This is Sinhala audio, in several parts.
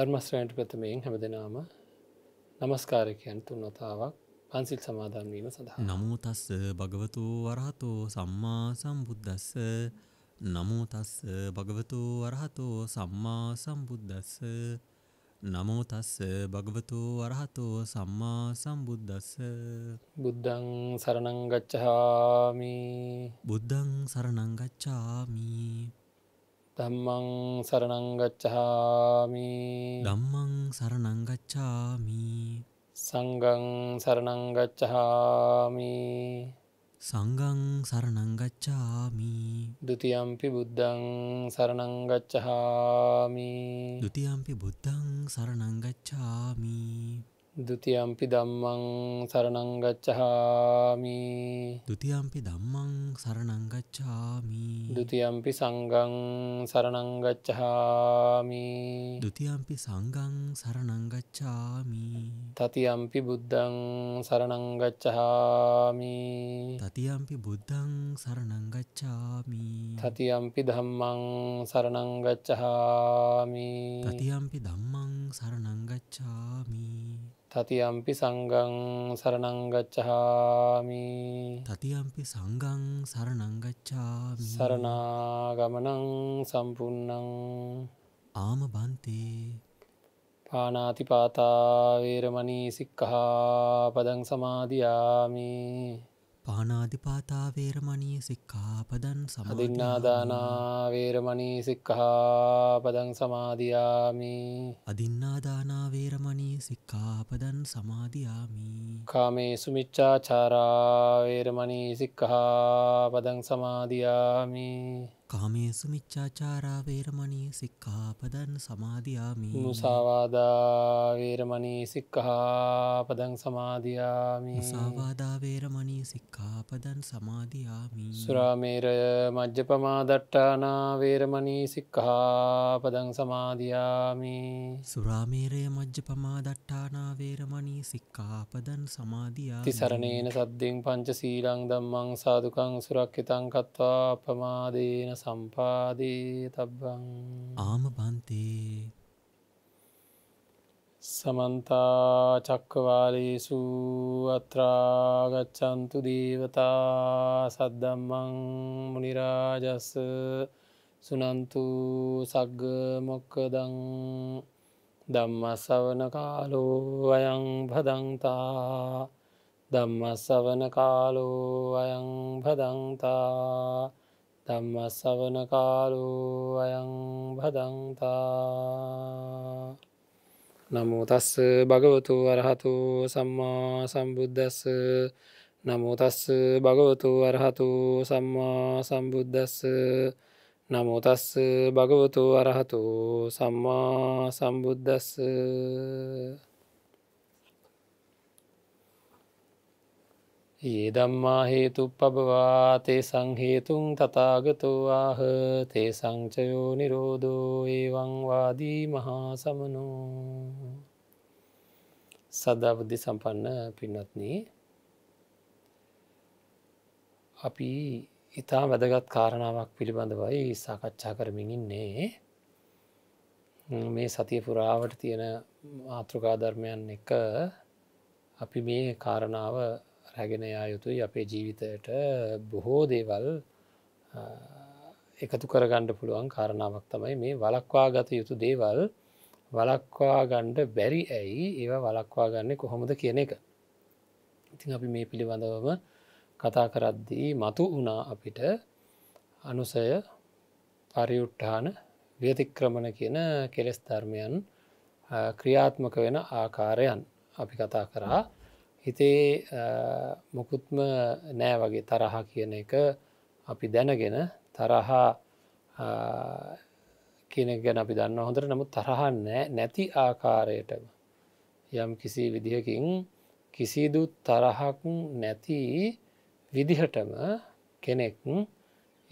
ධර්මස්ත්‍රයන්ට ප්‍රථමයෙන් හැම දෙනාම නමස්කාරකයන් තුන්නතාවක් පන්සිල් සමාධන්වීම සඳහා. නමුතස්ස භගවතු වරහතෝ සම්මා සම්බුද්ධස්ස නමුතස්ස භගවතු වරහතෝ සම්මා සම්බුද්ධස්ස නමෝතස්ස භගවතු වරහතෝ සම්මා සම්බුද්ධස්ස බුද්ධං සරණංගච්චහාමි බුද්ධං සරණංගච්චාමී දම්මං සරණංගච්චහාමි දම්මං සරණංගච්චාමි සංගං සරණංගච්චහාමි සංගං සරණංගච්චාමි ဒ ුතියම්පි බුද්ධං සරණංගච්චහාමි ဒ ුතියම්පි බුද්ධං සරණංගච්චාමි දෘතියම්පි දම්මං සරණංගච්චහාමි දෘතියම්පි දම්මං සරණංගච්චාමි දෘතියම්පි සංගං සරණංගච්චහාමි දෘතියම්පි සංගං සරණංගච්චාමි තතියම්පි බුද්ධං සරණංගච්චහාමි තතියම්පි බුද්ධං සරණංගච්චාමි තතියම්පි ධම්මං සරණංගච්චහාමි තතියම්පි දම්මං සරණංගච්චාමි තතියම්පි සංගං සරණංගච්චහාමි තතියම්පි සංගං සරණංගච්චා සරණාගමනං සම්පන්නං ආම බන්තේ පානාතිපාතාවේරමණී සික්කහා පදං සමාධයාමී පානාධිපාතාවේරමනී සික්කාපදන් සමදින්නාදානාවේරමනී සික්කහාපදන් සමාධයාමි අදින්නාදානාවේරමනී සික්කාපදන් සමාධයාමි කාමේ සුමිච්චාචාරාවේරමනී සික්කහාපදන් සමාධයාමි කාමේසු මිච්චාචාරා වේරමණී සික්ඛාපදන් සමාධයාමි මුසාවාදා වේරමණී සික්ඛාපදන් සමාධයාමි සාවාදා වේරමණී සික්ඛාපදන් සමාධයාමි සුරාමේරය මජ්්‍යපමාදට්ටානා වේරමණී සික්ඛාපදන් සමාධයාමි සුරාමේරය මජ්්‍යපමාදට්ටානා වේරමණී සික්ඛාපදන් සමාධයා තිසරණේන සද්ධෙන් පංච සීලං දම්මං සාදුකං සුරක්්‍යතං කත්වා පමාදේන සම්පාදී තබ්බං ආම පන්තේ සමන්තා චක්කවාලේසු අත්‍රාගච්චන්තු දේවතා සද්දම්මං මනිරාජස්ස සුනන්තු සග්ග මොක්කදං දම්මසවන කාලෝ අයං පදන්තා දම්මසවන කාලෝ අයං පදන්තා ධම්ම සවන කාලු අයං භදන්තා නමුතස්ස භගවතු අරහතු සම්මා සම්බුද්ධස්ස නමුතස්ස භගවතු අරහතු සම්මා සම්බුද්ධස්ස නමුතස්ස භගවතු අරහතු සම්මා සම්බුද්ධස්ස ඒ දම්මා හේතුප්පබවාතේ සංහේතුන් තතාගතවාහ තේ සංචයෝ නිරෝධෝ ඒවංවාදී මහා සමනෝ සදාබුද්ධි සම්පන්න පින්නත්න අපි ඉතා වැදගත් කාරණාවක් පිළිබඳවයි සාකච්ඡා කරමින් ඉන්නේ මේ සතිය පුරාවට තියෙන මාතෘකා ධර්මයන් එක අපි මේ කාරණාව රැගෙනයා යුතුයි අපේ ජීවිතයට බොහෝ දේවල් එකතු කරගණ්ඩ පුළුවන් කාරණාවක් තමයි මේ වලක්වා ගත යුතු දේවල් වලක්වා ගණ්ඩ බැරි ඇයි ඒවා වලක්වා ගන්න කොහොමද කියන එක ඉතින් අපි මේ පිළිබඳවම කතා කරද්දී මතු වනා අපිට අනුසය පරියුට්ටාන ව්‍යතික්‍රමණ කියන කෙලෙස් ධර්මයන් ක්‍රියාත්මක වෙන ආකාරයන් අපි කතා කරා හිතේ මොකුත්ම නෑ වගේ තරහ කියන එක අපි දැනගෙන තරහා කියන ගැන අපි දන්න හොඳට නමුත් තරහ නැති ආකාරයටම යම් කිසි විදිහකින් කිසිදු තරහක් නැති විදිහටම කෙනෙක්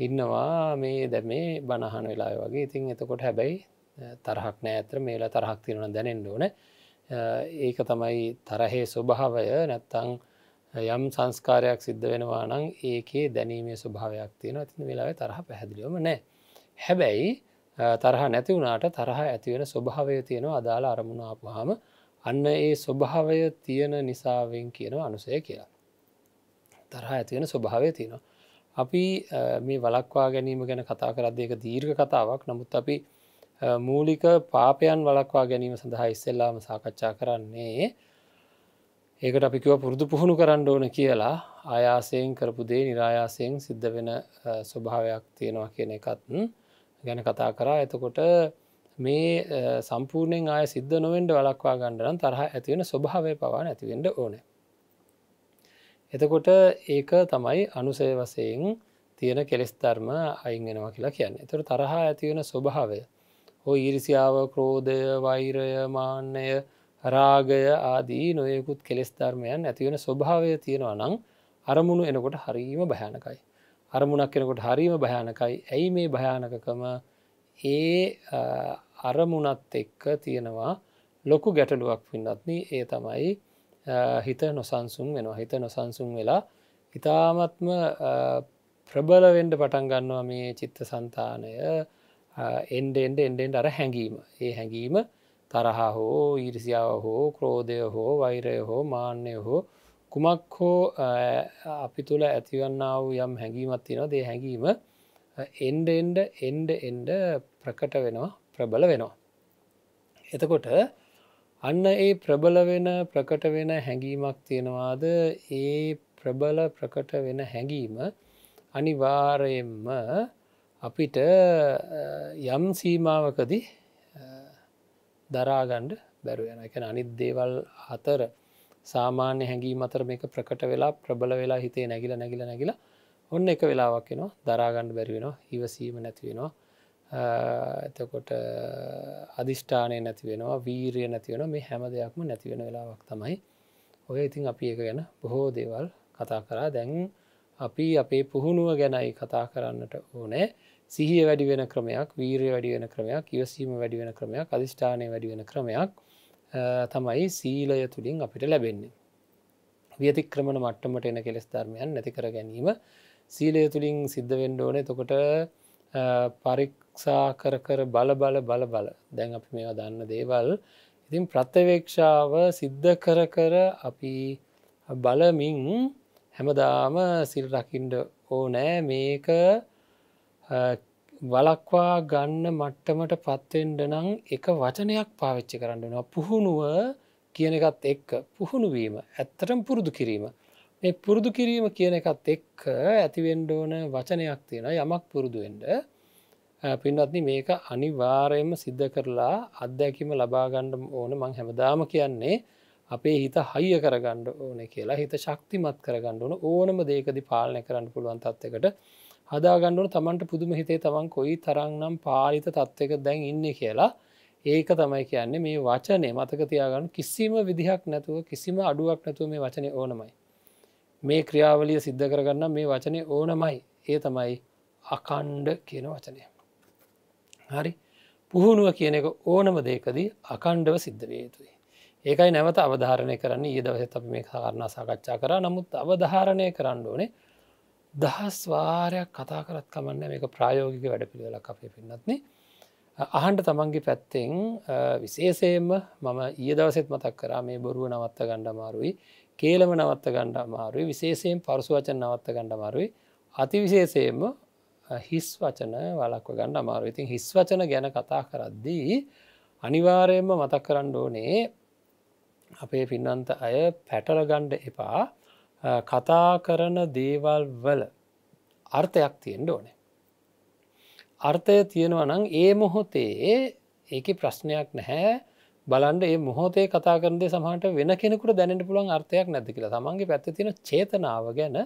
ඉන්නවා මේ දැ මේ බණහන වෙලා වගේ ඉතින් එතකොට හැබැයි තරහක් නෑතර මේලා තරහක් තිරෙන දැනෙන්ඩ ඕනෑ ඒක තමයි තරහේ ස්වභාවය නැත්තං යම් සංස්කාරයක් සිද්ධ වෙනවා නම් ඒකේ දැනීමේ ස්වභාවයක් තියෙන ඇතින් වෙලාව තරහ පැහැදිලියම නෑ. හැබැයි තරහ නැති වුණට තරහ ඇතිවෙන ස්වභාවය තියෙනවා අදාළ අරමුණ ආපුහාම අන්න ඒ ස්වභාවය තියෙන නිසාවෙන් කියනවා අනුසය කියලා. තරහ ඇතිවෙන ස්වභාවය තියෙනවා. අපි මේ වලක්වා ගැනීම ගැන කතා කරදයක දීර්ඝ කතාවක් නමුත් අපි මූලික පාපයන් වලක්වා ගැනීම සඳහා ඉස්සෙල්ලාම සාකච්ඡා කරන්නේ ඒකට අපිකිව පුරුදු පුහුණු කරන්න ඕන කියලා ආයාසයෙන් කරපු දේ නිරායාසයෙන් සිද්ධ වෙන ස්වභාවයක් තියෙනවා කියන එකත් ගැන කතා කරා එතකොට මේ සම්පූර්ණයෙන් ආය සිද්ධ නොවෙන්ඩ වලක්වා ගණඩනම් තරහ ඇතිවෙන ස්වභාවය පවා ඇතිවෙන්ඩ ඕන එතකොට ඒක තමයි අනුසය වසයෙන් තියෙන කෙලෙස් ධර්ම අයින්ගෙනවා කියලා කියන්න එතුර තරහා ඇතිවෙන ස්වභාවය හෝ ඊරිසියාව ක්‍රෝධය වෛරය මාන්නය රාගය ආදී නොයකුත් කෙස් ධර්මයන් ඇතිවෙන ස්වභාවය තියෙනවා නම් අරමුණු එනකොට හරීම භයානකයි. අරමුණක් කෙනකොට හරීම භයානකයි ඇයි මේ භයානකකම ඒ අරමුණත් එක්ක තියෙනවා ලොකු ගැටලුවක් පින්නත්න ඒ තමයි හිත නොසන්සුන් වෙනවා හිත නොසන්සුන් වෙලා ඉතාමත්ම ප්‍රබලවෙන්ඩ පටන් ගන්නවා මේ චිත්ත සන්තානය එන්ඩෙන්ඩ එන්ඩෙන්ට අර හැඟීම ඒ හැඟීම තරහා හෝ ඊරිසියාව හෝ ක්‍රෝධය හෝ වෛරය හෝ මාන්‍යය හෝ කුමක් හෝ අපි තුළ ඇතිවන්නාව යම් හැඟීමත් තියෙනවා දේ හැඟීම එන්ඩෙන්ඩ එන්ඩ එන්ඩ ප්‍රකට වෙනවා ප්‍රබල වෙනවා. එතකොට අන්න ඒ ප්‍රබල වෙන ප්‍රකට වෙන හැඟීමක් තියෙනවාද ඒ ප්‍රබල ප්‍රකට වෙන හැඟීම අනිවාරයෙන්ම අපිට යම් සීමාවකදී දරාගණ්ඩ බැරුව යන එක අනිත් දේවල් අතර සාමාන්‍ය හැඟී මතර මේක ප්‍රකට වෙලා ප්‍රබල වෙලා හිතේ නැගිල නැගිල නැගිල ඔන්න එක වෙලාවක් වෙනවා දරාගණ්ඩ බැරිවෙනවා ඉවසීම නැතිවෙනවා එතකොට අධිෂ්ඨානය නැතිවෙනවා වීරය නැතිවෙන මේ හැම දෙයක්ම නැතිවෙන වෙලාවක් තමයි ඔය ඉතින් අපි එක ගැන බොහෝ දේවල් කතා කරා දැන් අපි අපේ පුහුණුව ගැනයි කතා කරන්නට ඕනෑ සිහිය වැඩි වෙන ක්‍රමයක් වීරය වැඩි වෙන ක්‍රමයක් ඉවසීම වැඩි වෙන ක්‍රමයක් අධිෂ්ඨානය වැඩි වෙන ක්‍රමයක් තමයි සීලය තුළින් අපිට ලැබෙන්නේ. වියතික්‍රමණ මට්ටමට එන කෙලෙස් ධර්මයන් නැතිකර ගැනීම සීලය තුළින් සිද්ධ වෙන්ඩෝන තොකොට පරික්ෂා කර කර බල බල බල බල දැන් අපි මේවා දන්න දේවල් ඉතින් ප්‍රත්්‍යවේක්ෂාව සිද්ධ කර කර අපි බලමින් හැමදාම සිල් රකිින්ඩ ඕනෑ මේක වලක්වා ගන්න මට්ටමට පත්වෙන්ඩ නං එක වචනයක් පාවිච්චි කරන්නනවා. පුහුණුව කියන එකත් එක්ක පුහුණුවීම ඇත්තටම් පුරුදු කිරීම. මේ පුරුදු කිරීම කියන එකත් එක්ක ඇතිවෙන්ඩෝන වචනයක් තියෙන යමක් පුරුදුවෙන්ඩ පින්වත්න මේක අනිවාරයම සිද්ධ කරලා අත්දැකීම ලබාගණ්ඩ ඕන මං හැමදාම කියන්නේ අපේ හිත හයිය කරගණ්ඩ ඕන කියලා හිත ශක්තිමත් කරගණ්ඩ ඕන ඕනම දේකදි පාලනය කරන්න පුළුවන් තත්වකට හදාගණ්ඩුවන තමන්ට පුදුම හිතේ තමන් කොයි තරන්නම් පාලිත තත්ත්වක දැන් ඉන්න කියලා ඒක තමයි කියන්නේ මේ වචනය මතක තියාගන්න කිසිම විදිහක් නැතුව කිසිම අඩුවක් නැතුව මේ වචනය ඕනමයි. මේ ක්‍රියාවලිය සිද්ධ කරගන්න මේ වචනය ඕනමයි ඒ තමයි අකණ්ඩ කියන වචනය. හරි පුහුණුව කියන එක ඕනම දෙකදී අකණ්ඩව සිද්ධ වේ යුතුයි. ඒකයි නැවත අවධාරණය කරන්නේ ඒ දවසත් අපි මේ කාරණා සාකච්ඡා කර නමුත් අවධාරණය කරන්න ඕනේ දහස් වාරයක් කතා කරත් කමන්න මේක ප්‍රායෝගික වැඩ පිළිවෙලක් අපේ පින්නත්න අහන්ට තමන්ගේ පැත්තෙන් විශේෂයෙන්ම මම ඒ දවසෙත් මතක් කරා මේ බොරුව නවත්ත ගණ්ඩමාරුයි කේලම නවත්ත ගණ්ඩමාරුයි විශේෂයෙන් පරසු වචන නවත්ත ගණ්ඩමාරුයි අති විශේෂයෙන්ම හිස් වචන වලක්ව ගණ්ඩ අමාරු ඉතින් හිස් වචන ගැන කතා කරද්දී අනිවාරයෙන්ම මතක් කරන්න ඕනේ අපේ පින්නන්ත අය පැටල ගණ්ඩ එපා කතා කරන දේවල් වල අර්ථයක් තියෙන්ට ඕනේ. අර්ථය තියෙනවා නම් ඒ මොහොතේ ඒක ප්‍රශ්නයක් නැහැ බලන්ට ඒ මොහොතේ කතාකරද සමහට වෙන කෙනෙකුට දැනට පුළන් අර්ථයක් නැති කියලා තමන්ගේ පැත්ත තියෙන චේතනාව ගැන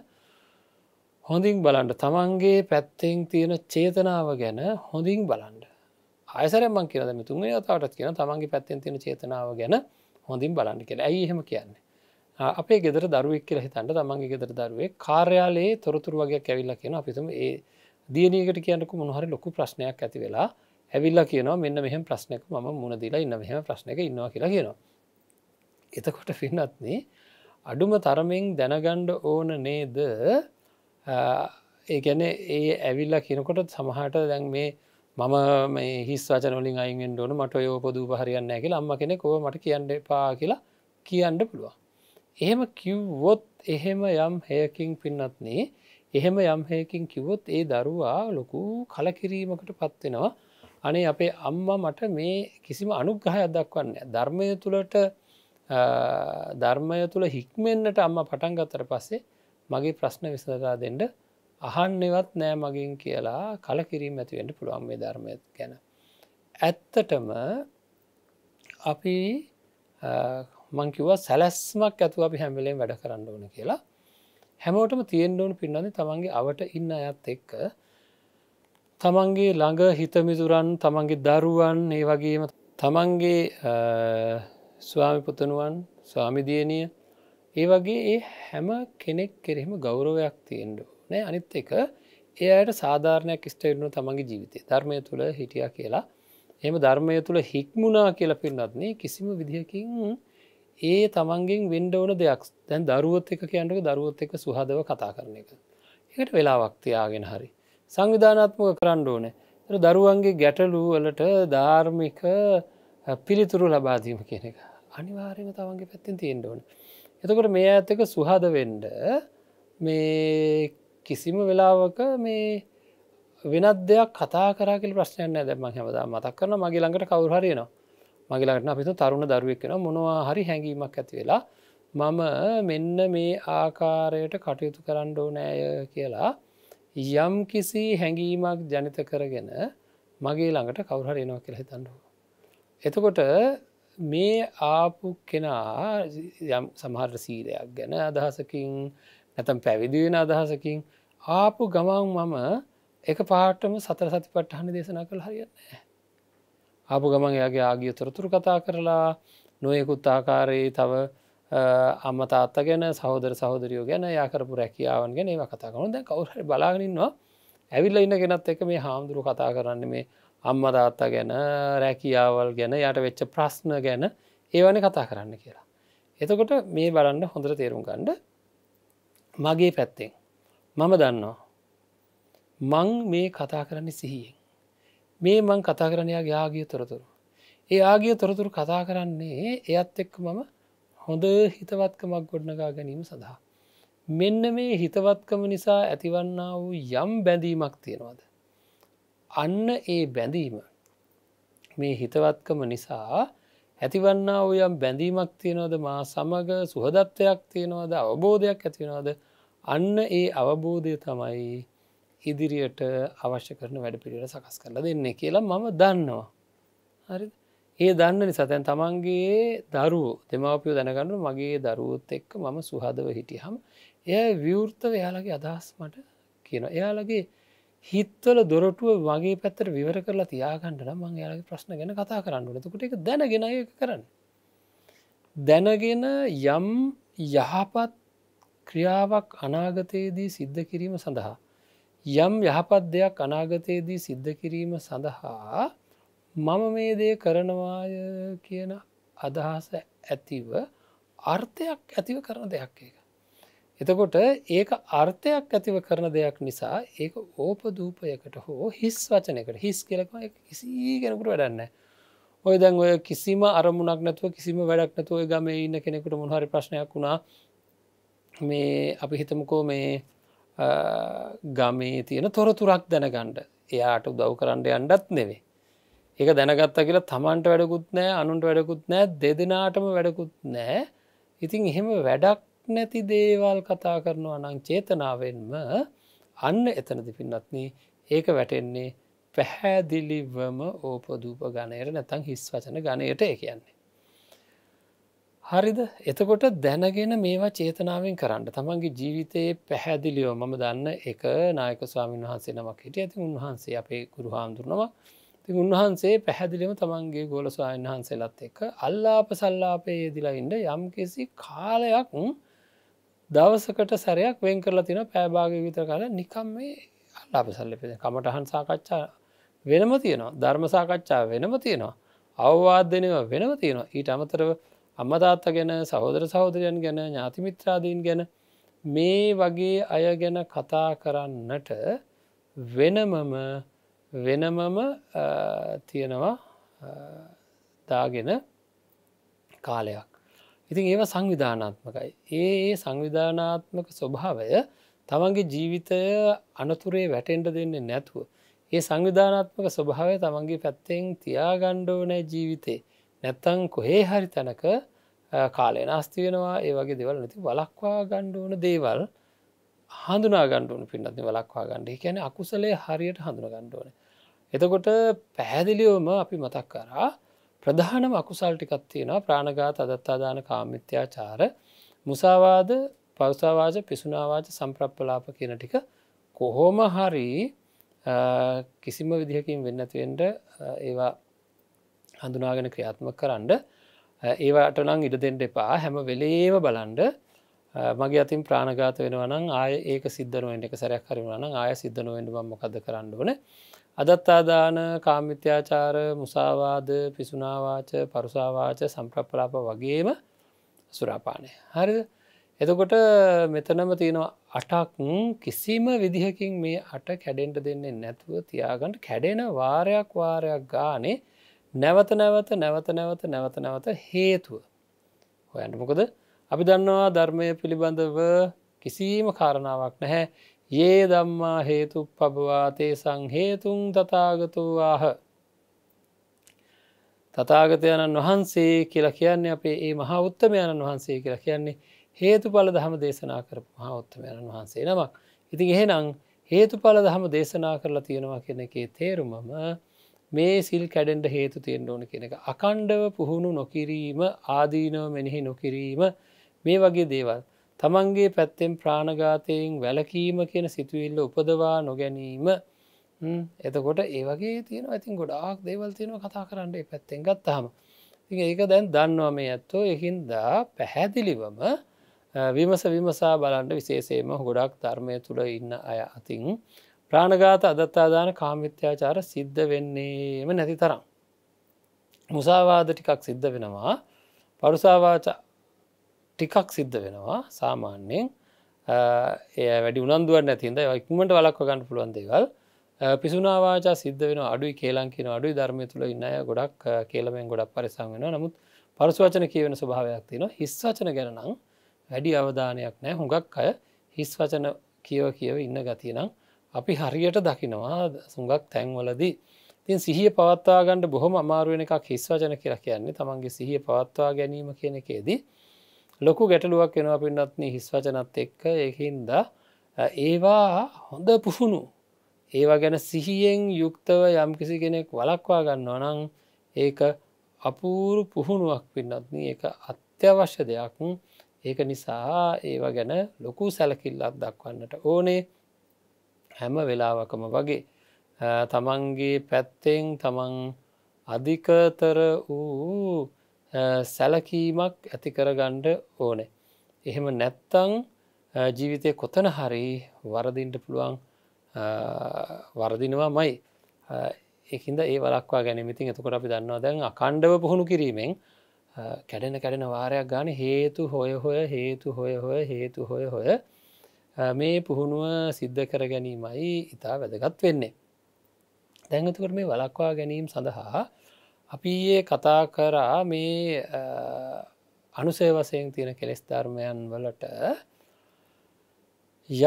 හොඳින් බලන්ට තමන්ගේ පැත්තෙන් තියෙන චේතනාව ගැන හොඳින් බලන්ට අයසරමන් කියද තුන් අතාවටත් කියන තමන්ගේ පැත්තෙන් තියෙන චේතනාව ගැන හොඳින් බලන්න කියලා ඇයි එහෙම කියන්නේ අපේ ගෙදර දරුවක් කියල හිතන්ට තමන්ගේ ගෙදර දරුවේ කාර්යාලයේ තොරතුර වගේ ඇවිල්ල කියෙන අපිතුම ඒ දියනකට කියන්නක මොහරි ලොකු ප්‍රශ්නයක් ඇති වෙලා ඇවිල්ලා කියනවා මෙන්න මෙහම ප්‍රශ්නක ම මුණදීලා ඉන්න මෙහම ප්‍රශ්නක ඉන්නවා කියලා කියනවා. එතකොට පින්නත්න අඩුම තරමින් දැනගණ්ඩ ඕන නේද ඒගැන ඒ ඇවිල්ලා කියනකොට සමහට දැන් මේ මම හිස් වචනලින් අයිෙන් ඕන මට යෝපොදූ පහරියන්න ඇකිල අම්ම කෙනෙකෝ මට කියන්න එපා කියලා කියන්න පුළුවන් එහෙම කිව්වොත් එහෙම යම් හයකින් පින්නත්නේ එහෙම යම් හයකින් කිව්වොත් ඒ දරුවා ලොකු කලකිරීමකට පත්වෙනවා අනේ අපේ අම්මා මට මේ කිසිම අනුග්‍රහයක් දක්වන්නේ ධර්මය තුළට ධර්මය තුළ හික්මෙන්න්නට අම්ම පටන් ගතර පස්සේ මගේ ප්‍රශ්න විසඳලා දෙෙන්ට අහන්නෙවත් නෑ මගින් කියලා කලකිරීම ඇතිවෙන්ට පුළුවන් මේ ධර්මය ගැන. ඇත්තටම අපි මංකිවවා සැලැස්මක් ඇතුව අපි හැමලෙන් වැඩ කරන්න ඕන කියලා හැමෝටම තියෙන්ඩෝන් පින්නන්න තමන්ගේ අවට ඉන්න අයත් එක්ක තමන්ගේ ළඟ හිතමිතුරන් තමන්ගේ දරුවන් ඒ වගේම තමන්ගේ ස්වාමිපුතනුවන් ස්වාමිදියනිය ඒ වගේ ඒ හැම කෙනෙක් කෙරෙහිම ගෞරවයක් තියෙන්ඩු නෑ අනිත් එක එයට සාධාරණයක් ස්ටේටනු තමන්ගේ ජීවිතය ධර්මය තුළ හිටිය කියලා එම ධර්මය තුළ හික්මුණා කියලා පින්නත්න්නේ කිසිම විදිහකින් ඒ තමන්ගෙන් වෙන්ඩ ඕන දෙයක් දැන් දරුවත් එක කියන්නක දරුවත් එක සුහදව කතා කරන එක. එකට වෙලාවක්තියාගෙන හරි. සංවිධානත්මක කරන්න ඕන දරුවන්ගේ ගැටලූවලට ධාර්මික පිළිතුරු ලබාදීම කියන එක. අනිවාරයම තමන්ගේ පැත්තින් තියෙන්ට ඕන. එතකොට මේ ඇත්තක සුහද වෙන්ඩ මේ කිසිම වෙලාවක මේ වෙනත් දෙයක් කතා කරකල ප්‍රශ්නයන්න දැම හැමදා මතක් කරන මගේ ළඟට කවුරහරයනවා මගේලාට අපිතු තරුණ දරුවක් කෙන මොනවා හරි හැඟීමක් ඇති වෙලා මම මෙන්න මේ ආකාරයට කටයුතු කරන්න ඕනෑය කියලා යම් කිසි හැඟීමක් ජනිත කරගෙන මගේ ළඟට කවුරහර එනවා කියල හිතන්ඩුව. එතකොට මේ ආපු කෙනා යම් සමහර සීරයක් ගැන අදහසකින් නැතම් පැවිදිවෙන අදහසකින් ආපු ගමන් මම එක පාටම සතර සතිපට්ටහන දේශනා කළ හරියන්නේ. ආපු ගමන් එයාගේ ආගිය තොරතුරු කතා කරලා නොයෙකුත් ආකාරයේ තව අම්මතාත්ත ගැන සහෝදර සහෝදරියෝ ගැන යාකරපු රැකියාවන් ගැන ඒව කතාකනු දැ කවුහරි බලාගෙනන්නවා ඇවිල්ල ඉන්න ගෙනත් එක මේ හාමුදුරු කතා කරන්න මේ අම්මදාත්තා ගැන රැකියාවල් ගැන යට වෙච්ච ප්‍රශ්න ගැන ඒවන කතා කරන්න කියලා. එතකොට මේ බලන්න හොඳර තේරුම් ගණ්ඩ මගේ පැත්තෙන් මම දන්නවා. මං මේ කතා කරන්න සිහියෙන්. මේ මං කතා කරනයාගේ ආගිය තොරතුරු. ඒ ආගිය තොරතුරු කතා කරන්නේ එයත් එක්ක මම හොඳ හිතවත්කමක් ගොඩනගා ගැනීම සඳහා. මෙන්න මේ හිතවත්කම නිසා ඇතිවන්න වූ යම් බැඳීමක් තියෙනවාද. අන්න ඒ බැඳීම මේ හිතවත්කම නිසා ඇතිවන්න යම් බැඳීමක් තියෙනවද මා සමඟ සුහදත්වයක් තියෙනවද අවබෝධයක් ඇතිවෙනවද අන්න ඒ අවබෝධය තමයි ඉදිරියට අවශ්‍ය කරන වැඩ පිළිට සකස් කරලා දෙන්න කියලා මම දන්නවා. හරි ඒ දන්න නිසා තැන් තමන්ගේ දරුවෝ දෙමවපියෝ දැනගන්නු මගේ දරුවොත් එක්ක මම සුහදව හිටියහම් එය විවෘතව එයාලගේ අදහස් මට කියන. එයාලගේ හිත්වල දොරටුව වගේ පැත්තර විවර කරලා තියාගන්නට මං යාලගේ ප්‍රශ්න ගැන කතා කරන්න නතකට එක දැනගෙන කරන්න. දැනගෙන යම් යහපත් ක්‍රියාවක් අනාගතයේදී සිද්ධ කිරීම සඳහා යම් යහපත් දෙයක් අනාගතයේදී සිද්ධ කිරීම සඳහා මම මේ දේ කරනවාය කියන අදහස ඇතිව අර්ථයක් ඇතිව කරන දෙයක් එක. එතකොට ඒක අර්ථයක් ඇතිව කරන දෙයක් නිසා ඒක ඕපදූපයකට හෝ හිස් වචනයකට හිස් කෙලකම කිසි කෙනකුට වැඩන්න. ඔය දැන් ඔය කිසිම අරමුණක් නැතුව කිසිම වැඩක් නැතුව ගම ඉන්න කෙනෙකුට මොහරි ප්‍රශ්නයක් වුණා මේ අපි හිතමකෝ මේ ගමේ තියෙන තොරතුරක් දැනගණ්ඩ එයාට උදව් කරන්න යන්නත් නෙවේ. ඒක දැනගත්ත කියලා තමන්ට වැඩකුත් නෑ අනුන්ට වැඩකුත් නෑ දෙදෙනටම වැඩකුත් නෑ ඉතින් එහෙම වැඩක් නැති දේවල් කතා කරනවා නං චේතනාවෙන්ම අන්න එතනති පින්නත්න ඒක වැටෙන්නේ පැහැදිලිවම ඕපදූප ගණයට නැතන් හිස් වචන ගණයට ඒ කියන්නේ. හරිද එතකොට දැනගෙන මේවා චේතනාවෙන් කරන්න තමන්ගේ ජීවිතයේ පැහැදිලියෝ මම දන්න එක නායක ස්වාමීන් වහන්සේ නමක් හිට ඇති උන්වහන්සේ අපේ ගුරු හාමුදුරනවා ති උන්වහන්සේ පැහැදිලිම තමන්ගේ ගෝල ස්වාමන් වහන්සේලත් එක අල්ලාප සල්ලාපේ යෙදිලා ඉන්න යම් කිසි කාලයක් දවසකට සැරයක් වෙන් කරලා තින පෑභාග විතර කල නිකම් මේ අල්ලාප සල්ලපෙන කමටහන් සාකච්ඡා වෙනම තියනවා ධර්ම සාකච්ඡා වෙනම තියනවා අවවාධනව වෙනම තියෙනවා ඊට අමතරව අම්මතාත්ත ගැන සහෝදර සහෝදරයන් ගැන ඥාතිමිත්‍රාදීන් ගැන මේ වගේ අය ගැන කතා කරන්නට වෙනමම වෙනමම තියෙනවා දාගෙන කාලයක් ඉතින් ඒව සංවිධානාත්මකයි ඒ ඒ සංවිධානාත්මක ස්වභාවය තමන්ගේ ජීවිතය අනතුරේ වැටෙන්ට දෙන්නේ නැතුව ඒ සංවිධානාත්මක ස්වභාවය තමන්ගේ පැත්තෙන් තියාගණ්ඩෝනෑ ජීවිතේ නැත්තං කොහේ හරි තැනක කාලය නාස්ති වෙනවා ඒ වගේ දෙවල් නති වලක්වා ගණ්ඩුවන දේවල් හඳුනා ගණ්ඩුවන පින්නත්ති වලක්වා ගණ්ඩි කියැන අකුසලේ හරියට හඳුන ගණ්ඩුවන. එතකොට පැහැදිලියෝම අපි මතක් කරා ප්‍රධානම අකුසල් ටිකත්තියෙනවා ප්‍රාණගාත අදත්තාදාන කාමිත්‍යාචාර මුසාවාද පවසාවාජ පිසුනාවාජ සම්ප්‍රප්පලාප කියන ටික කොහොම හරි කිසිම විදිහකින් වෙන්නතිවෙන්ට ඒවා හඳුනාගෙන ක්‍රියාත්ම කරන්න ඒවට නං ඉඩ දෙෙන්ට එපා හැම වෙලේම බලන්ඩ මගේ අතින් ප්‍රාණගාත වෙනවනම් ආය ඒක සිද්ධනුවෙන් එක සැරයක් කරවන ආය සිද්ධනුවෙන්ට මොකද කරන්න ඕන අදත්තාදාන කාමිත්‍යාචාර මුසාවාද පිසුනාවාච පරුසාවාච සම්ප්‍රප්ලාප වගේම සුරාපානය හරි එතකොට මෙතනම තියෙනවා අටක් කිසිම විදිහකින් මේ අට කැඩෙන්ට දෙන්නේ නැතුව තියාගන්ට කැඩෙන වාරයක් වාරයක් ගානේ නැවත නැවත නැවත නැවත නැවත නැවත හේතුව හොයන්ට මොකද අපි දන්නවා ධර්මය පිළිබඳව කිසිීම කාරණාවක් නැහැ ඒ දම්මා හේතු පබවාතේ සංහේතුන් තතාගතුවාහ තතාගතයණන් වහන්සේ කියලා කියන්නේ අපේ ඒ මහා උත්තමයණන් වහන්සේ කියලා කියන්නේ හේතු පල දහම දේශනා කරපු මහා උත්තමයණන් වහන්සේ නමක් ඉතින් එහෙනම් හේතු පල දහම දේශනා කරලා තියෙනවා කෙනෙකේ තේරුමම මේ සිල් කැඩෙන්ට හේතු තියෙන් ඕන කෙන එක අකණ්ඩව පුහුණු නොකිරීම ආදීනව මෙනෙහි නොකිරීම මේ වගේ දේවල් තමන්ගේ පැත්තෙන් ප්‍රාණඝාතයෙන් වැලකීම කියන සිතුවිල්ල උපදවා නොගැනීම එතකොට ඒ වගේ තියෙන ඇතින් ගොඩාක් දේවල් තියෙනව කතා කරන්න පැත්තෙන් ගත්තහම ති ඒක දැන් දන්නවා මේ ඇත්තෝ එහින්දා පැහැදිලිවම විමස විමසා බලන්ට විශේෂේම ගොඩක් ධර්මය තුළ ඉන්න අය අතින් ප්‍රාණගාත අදත්තාදාන කාමිත්‍යාචාර සිද්ධ වෙන්නේම නැති තරම්. මුසාවාද ටිකක් සිද්ධ වෙනවා පරුසාවාච ටිකක් සිද්ධ වෙනවා සාමාන්‍යයෙන් ඒ වැඩි උනන්දුව නැතින්ද ඉක්මට වලක්ව ගන්න පුළුවන් දෙවල් පිසුනාවාචා සිද්ධ වෙන අඩු කේලංකින අඩු ධර්මය තුළ ඉන්නය ගොඩක් කේලමෙන් ගොඩක් පරිසං වෙන නමුත් පරසවචන කියවෙන ස්වභාවයක් තින හිස්වචන ගැනනම් වැඩි අවධානයක් නෑ හුඟක් අය හිස්වචන කියව කියව ඉන්න ගතිනම් අපි හරියට දකිනවා සුඟක් තැන්වලදී තින් සිහිය පවත්වාගන්නට බොහොම අමාරුවෙන එකක් හිස්වචන කියලා කියන්නේ තමන්ගේ සිහිය පවත්වා ගැනීම කියන එකේදී ලොකු ගැටලුවක් එෙනවා පින්නත්න හිස්වචනත් එක්ක ඒහින්ද ඒවා හොඳ පුහුණු ඒවා ගැන සිහියෙන් යුක්තව යම්කිසි කෙනෙක් වලක්වා ගන්න නං ඒක අපූරු පුහුණුවක් පින්නත්න එක අත්‍යවශ්‍ය දෙයක් ඒක නිසා ඒවා ගැන ලොකු සැලකිල්ලක් දක්වන්නට ඕනේ හැම වෙලාවකම වගේ තමන්ගේ පැත්තෙන් තමන් අධිකතර වූ සැලකීමක් ඇතිකරගණ්ඩ ඕනේ. එහෙම නැත්තං ජීවිතය කොතන හරි වරදින්ට පුළුවන් වරදිනවා මයි එකද ඒ වලක්වා ගැනමිතින් එතකොට අපි දන්නවා දැන් අකණ්ඩව පුහුණු කිරීමෙන් කැඩෙන කැඩෙන වාරයක් ගාන හේතු හොය හොය හේතු හොය හොය හේතු හොය හොය මේ පුහුණුව සිද්ධ කර ගැනීමයි ඉතා වැදගත් වෙන්නේ. දැඟතුකට මේ වලක්වා ගැනීම සඳහා අපි ඒ කතා කරා මේ අනුසේ වසයෙන් තියෙන කෙලෙස් ධර්මයන් වලට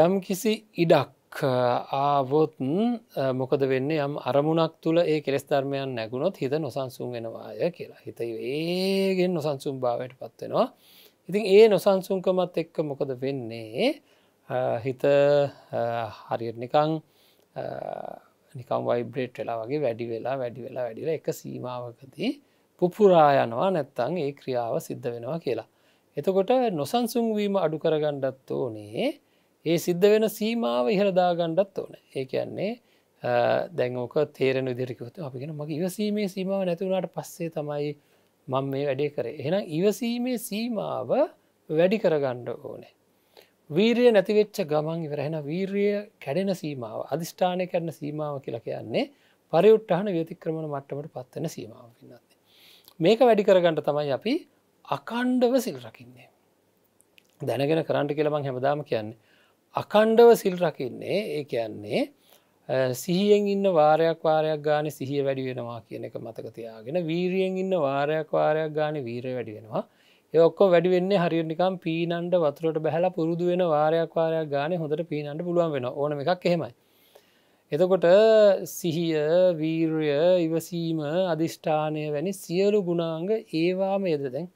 යම් කිසි ඉඩක් ආවොත් මොකද වෙන්න යම් අරමුණක් තුළ ඒ කෙස් ධර්මයන් නැගුණොත් හිත නොසන්සුම් වෙනවාය කියලා හිත ඒගෙන් නොසන්සුම් භාවයට පත්වෙනවා ඉතින් ඒ නොසන්සුංකමත් එක්ක මොකද වෙන්නේ හිත හරියට නිකං නිකම් වයිබ්‍රේට් වෙලා වගේ වැඩි වෙලා වැඩි වෙලා වැඩිල එක සීමාවකදී පුපුරා යනවා නැත්තං ඒ ක්‍රියාව සිද්ධ වෙනවා කියලා. එතකොට නොසන්සුන්වීම අඩු කරගණ්ඩත් ඕනේ ඒ සිද්ධ වෙන සීමාව ඉහළදාගණ්ඩත් ඕන ඒ කියන්නේ දැංෝක තේරෙන විදිරිකවතු අපිගෙන මගේ ඉවසීමේ සීමාව නැතිවුණට පස්සේ තමයි මං මේ වැඩේ කරේ එහෙනම් ඉවසීමේ සීමාව වැඩි කරගණ්ඩ ඕනේ වීරය නැතිවෙච්ච ගමන් ඉවරහෙන වීරය කැඩෙන සීමාව අධිෂ්ඨානය කරන සීමාව කියලා කියන්නේ පරිුට්ටහන ව්‍යතික්‍රමණ මට්ටමට පත්වන සීමාව පින්නන්නේ. මේක වැඩි කරගන්නට තමයි අපි අකණ්ඩව සිල් රකින්නේ. දැනගෙන කරන්ට කියලබං හැමදාම කියන්නේ. අකණ්ඩව සිල් රකින්නේ ඒ කියන්නේ සිහියෙන් ඉන්න වාරයක් වාරයක් ගාන සිහිය වැඩි වෙනවා කියන එක මතකතියාගෙන වීරියෙන් ඉන්න වාරයක් වාරයක් ගාන වීරය වැඩි වෙනවා ඔක්කො වැඩිවෙන්නේ හරිනිකම් පීනන්ට වතුරට බැහලා පුරුදු වෙන වාරයක් වාරයක් ගාන හොඳට පීනන්ට පුළුවන් වෙන ඕන එකක් එහෙමයි එතකොට සිහිය වීර්ය ඉවසීම අධිෂ්ඨානය වැනි සියලු ගුණාංග ඒවාම යදදැන්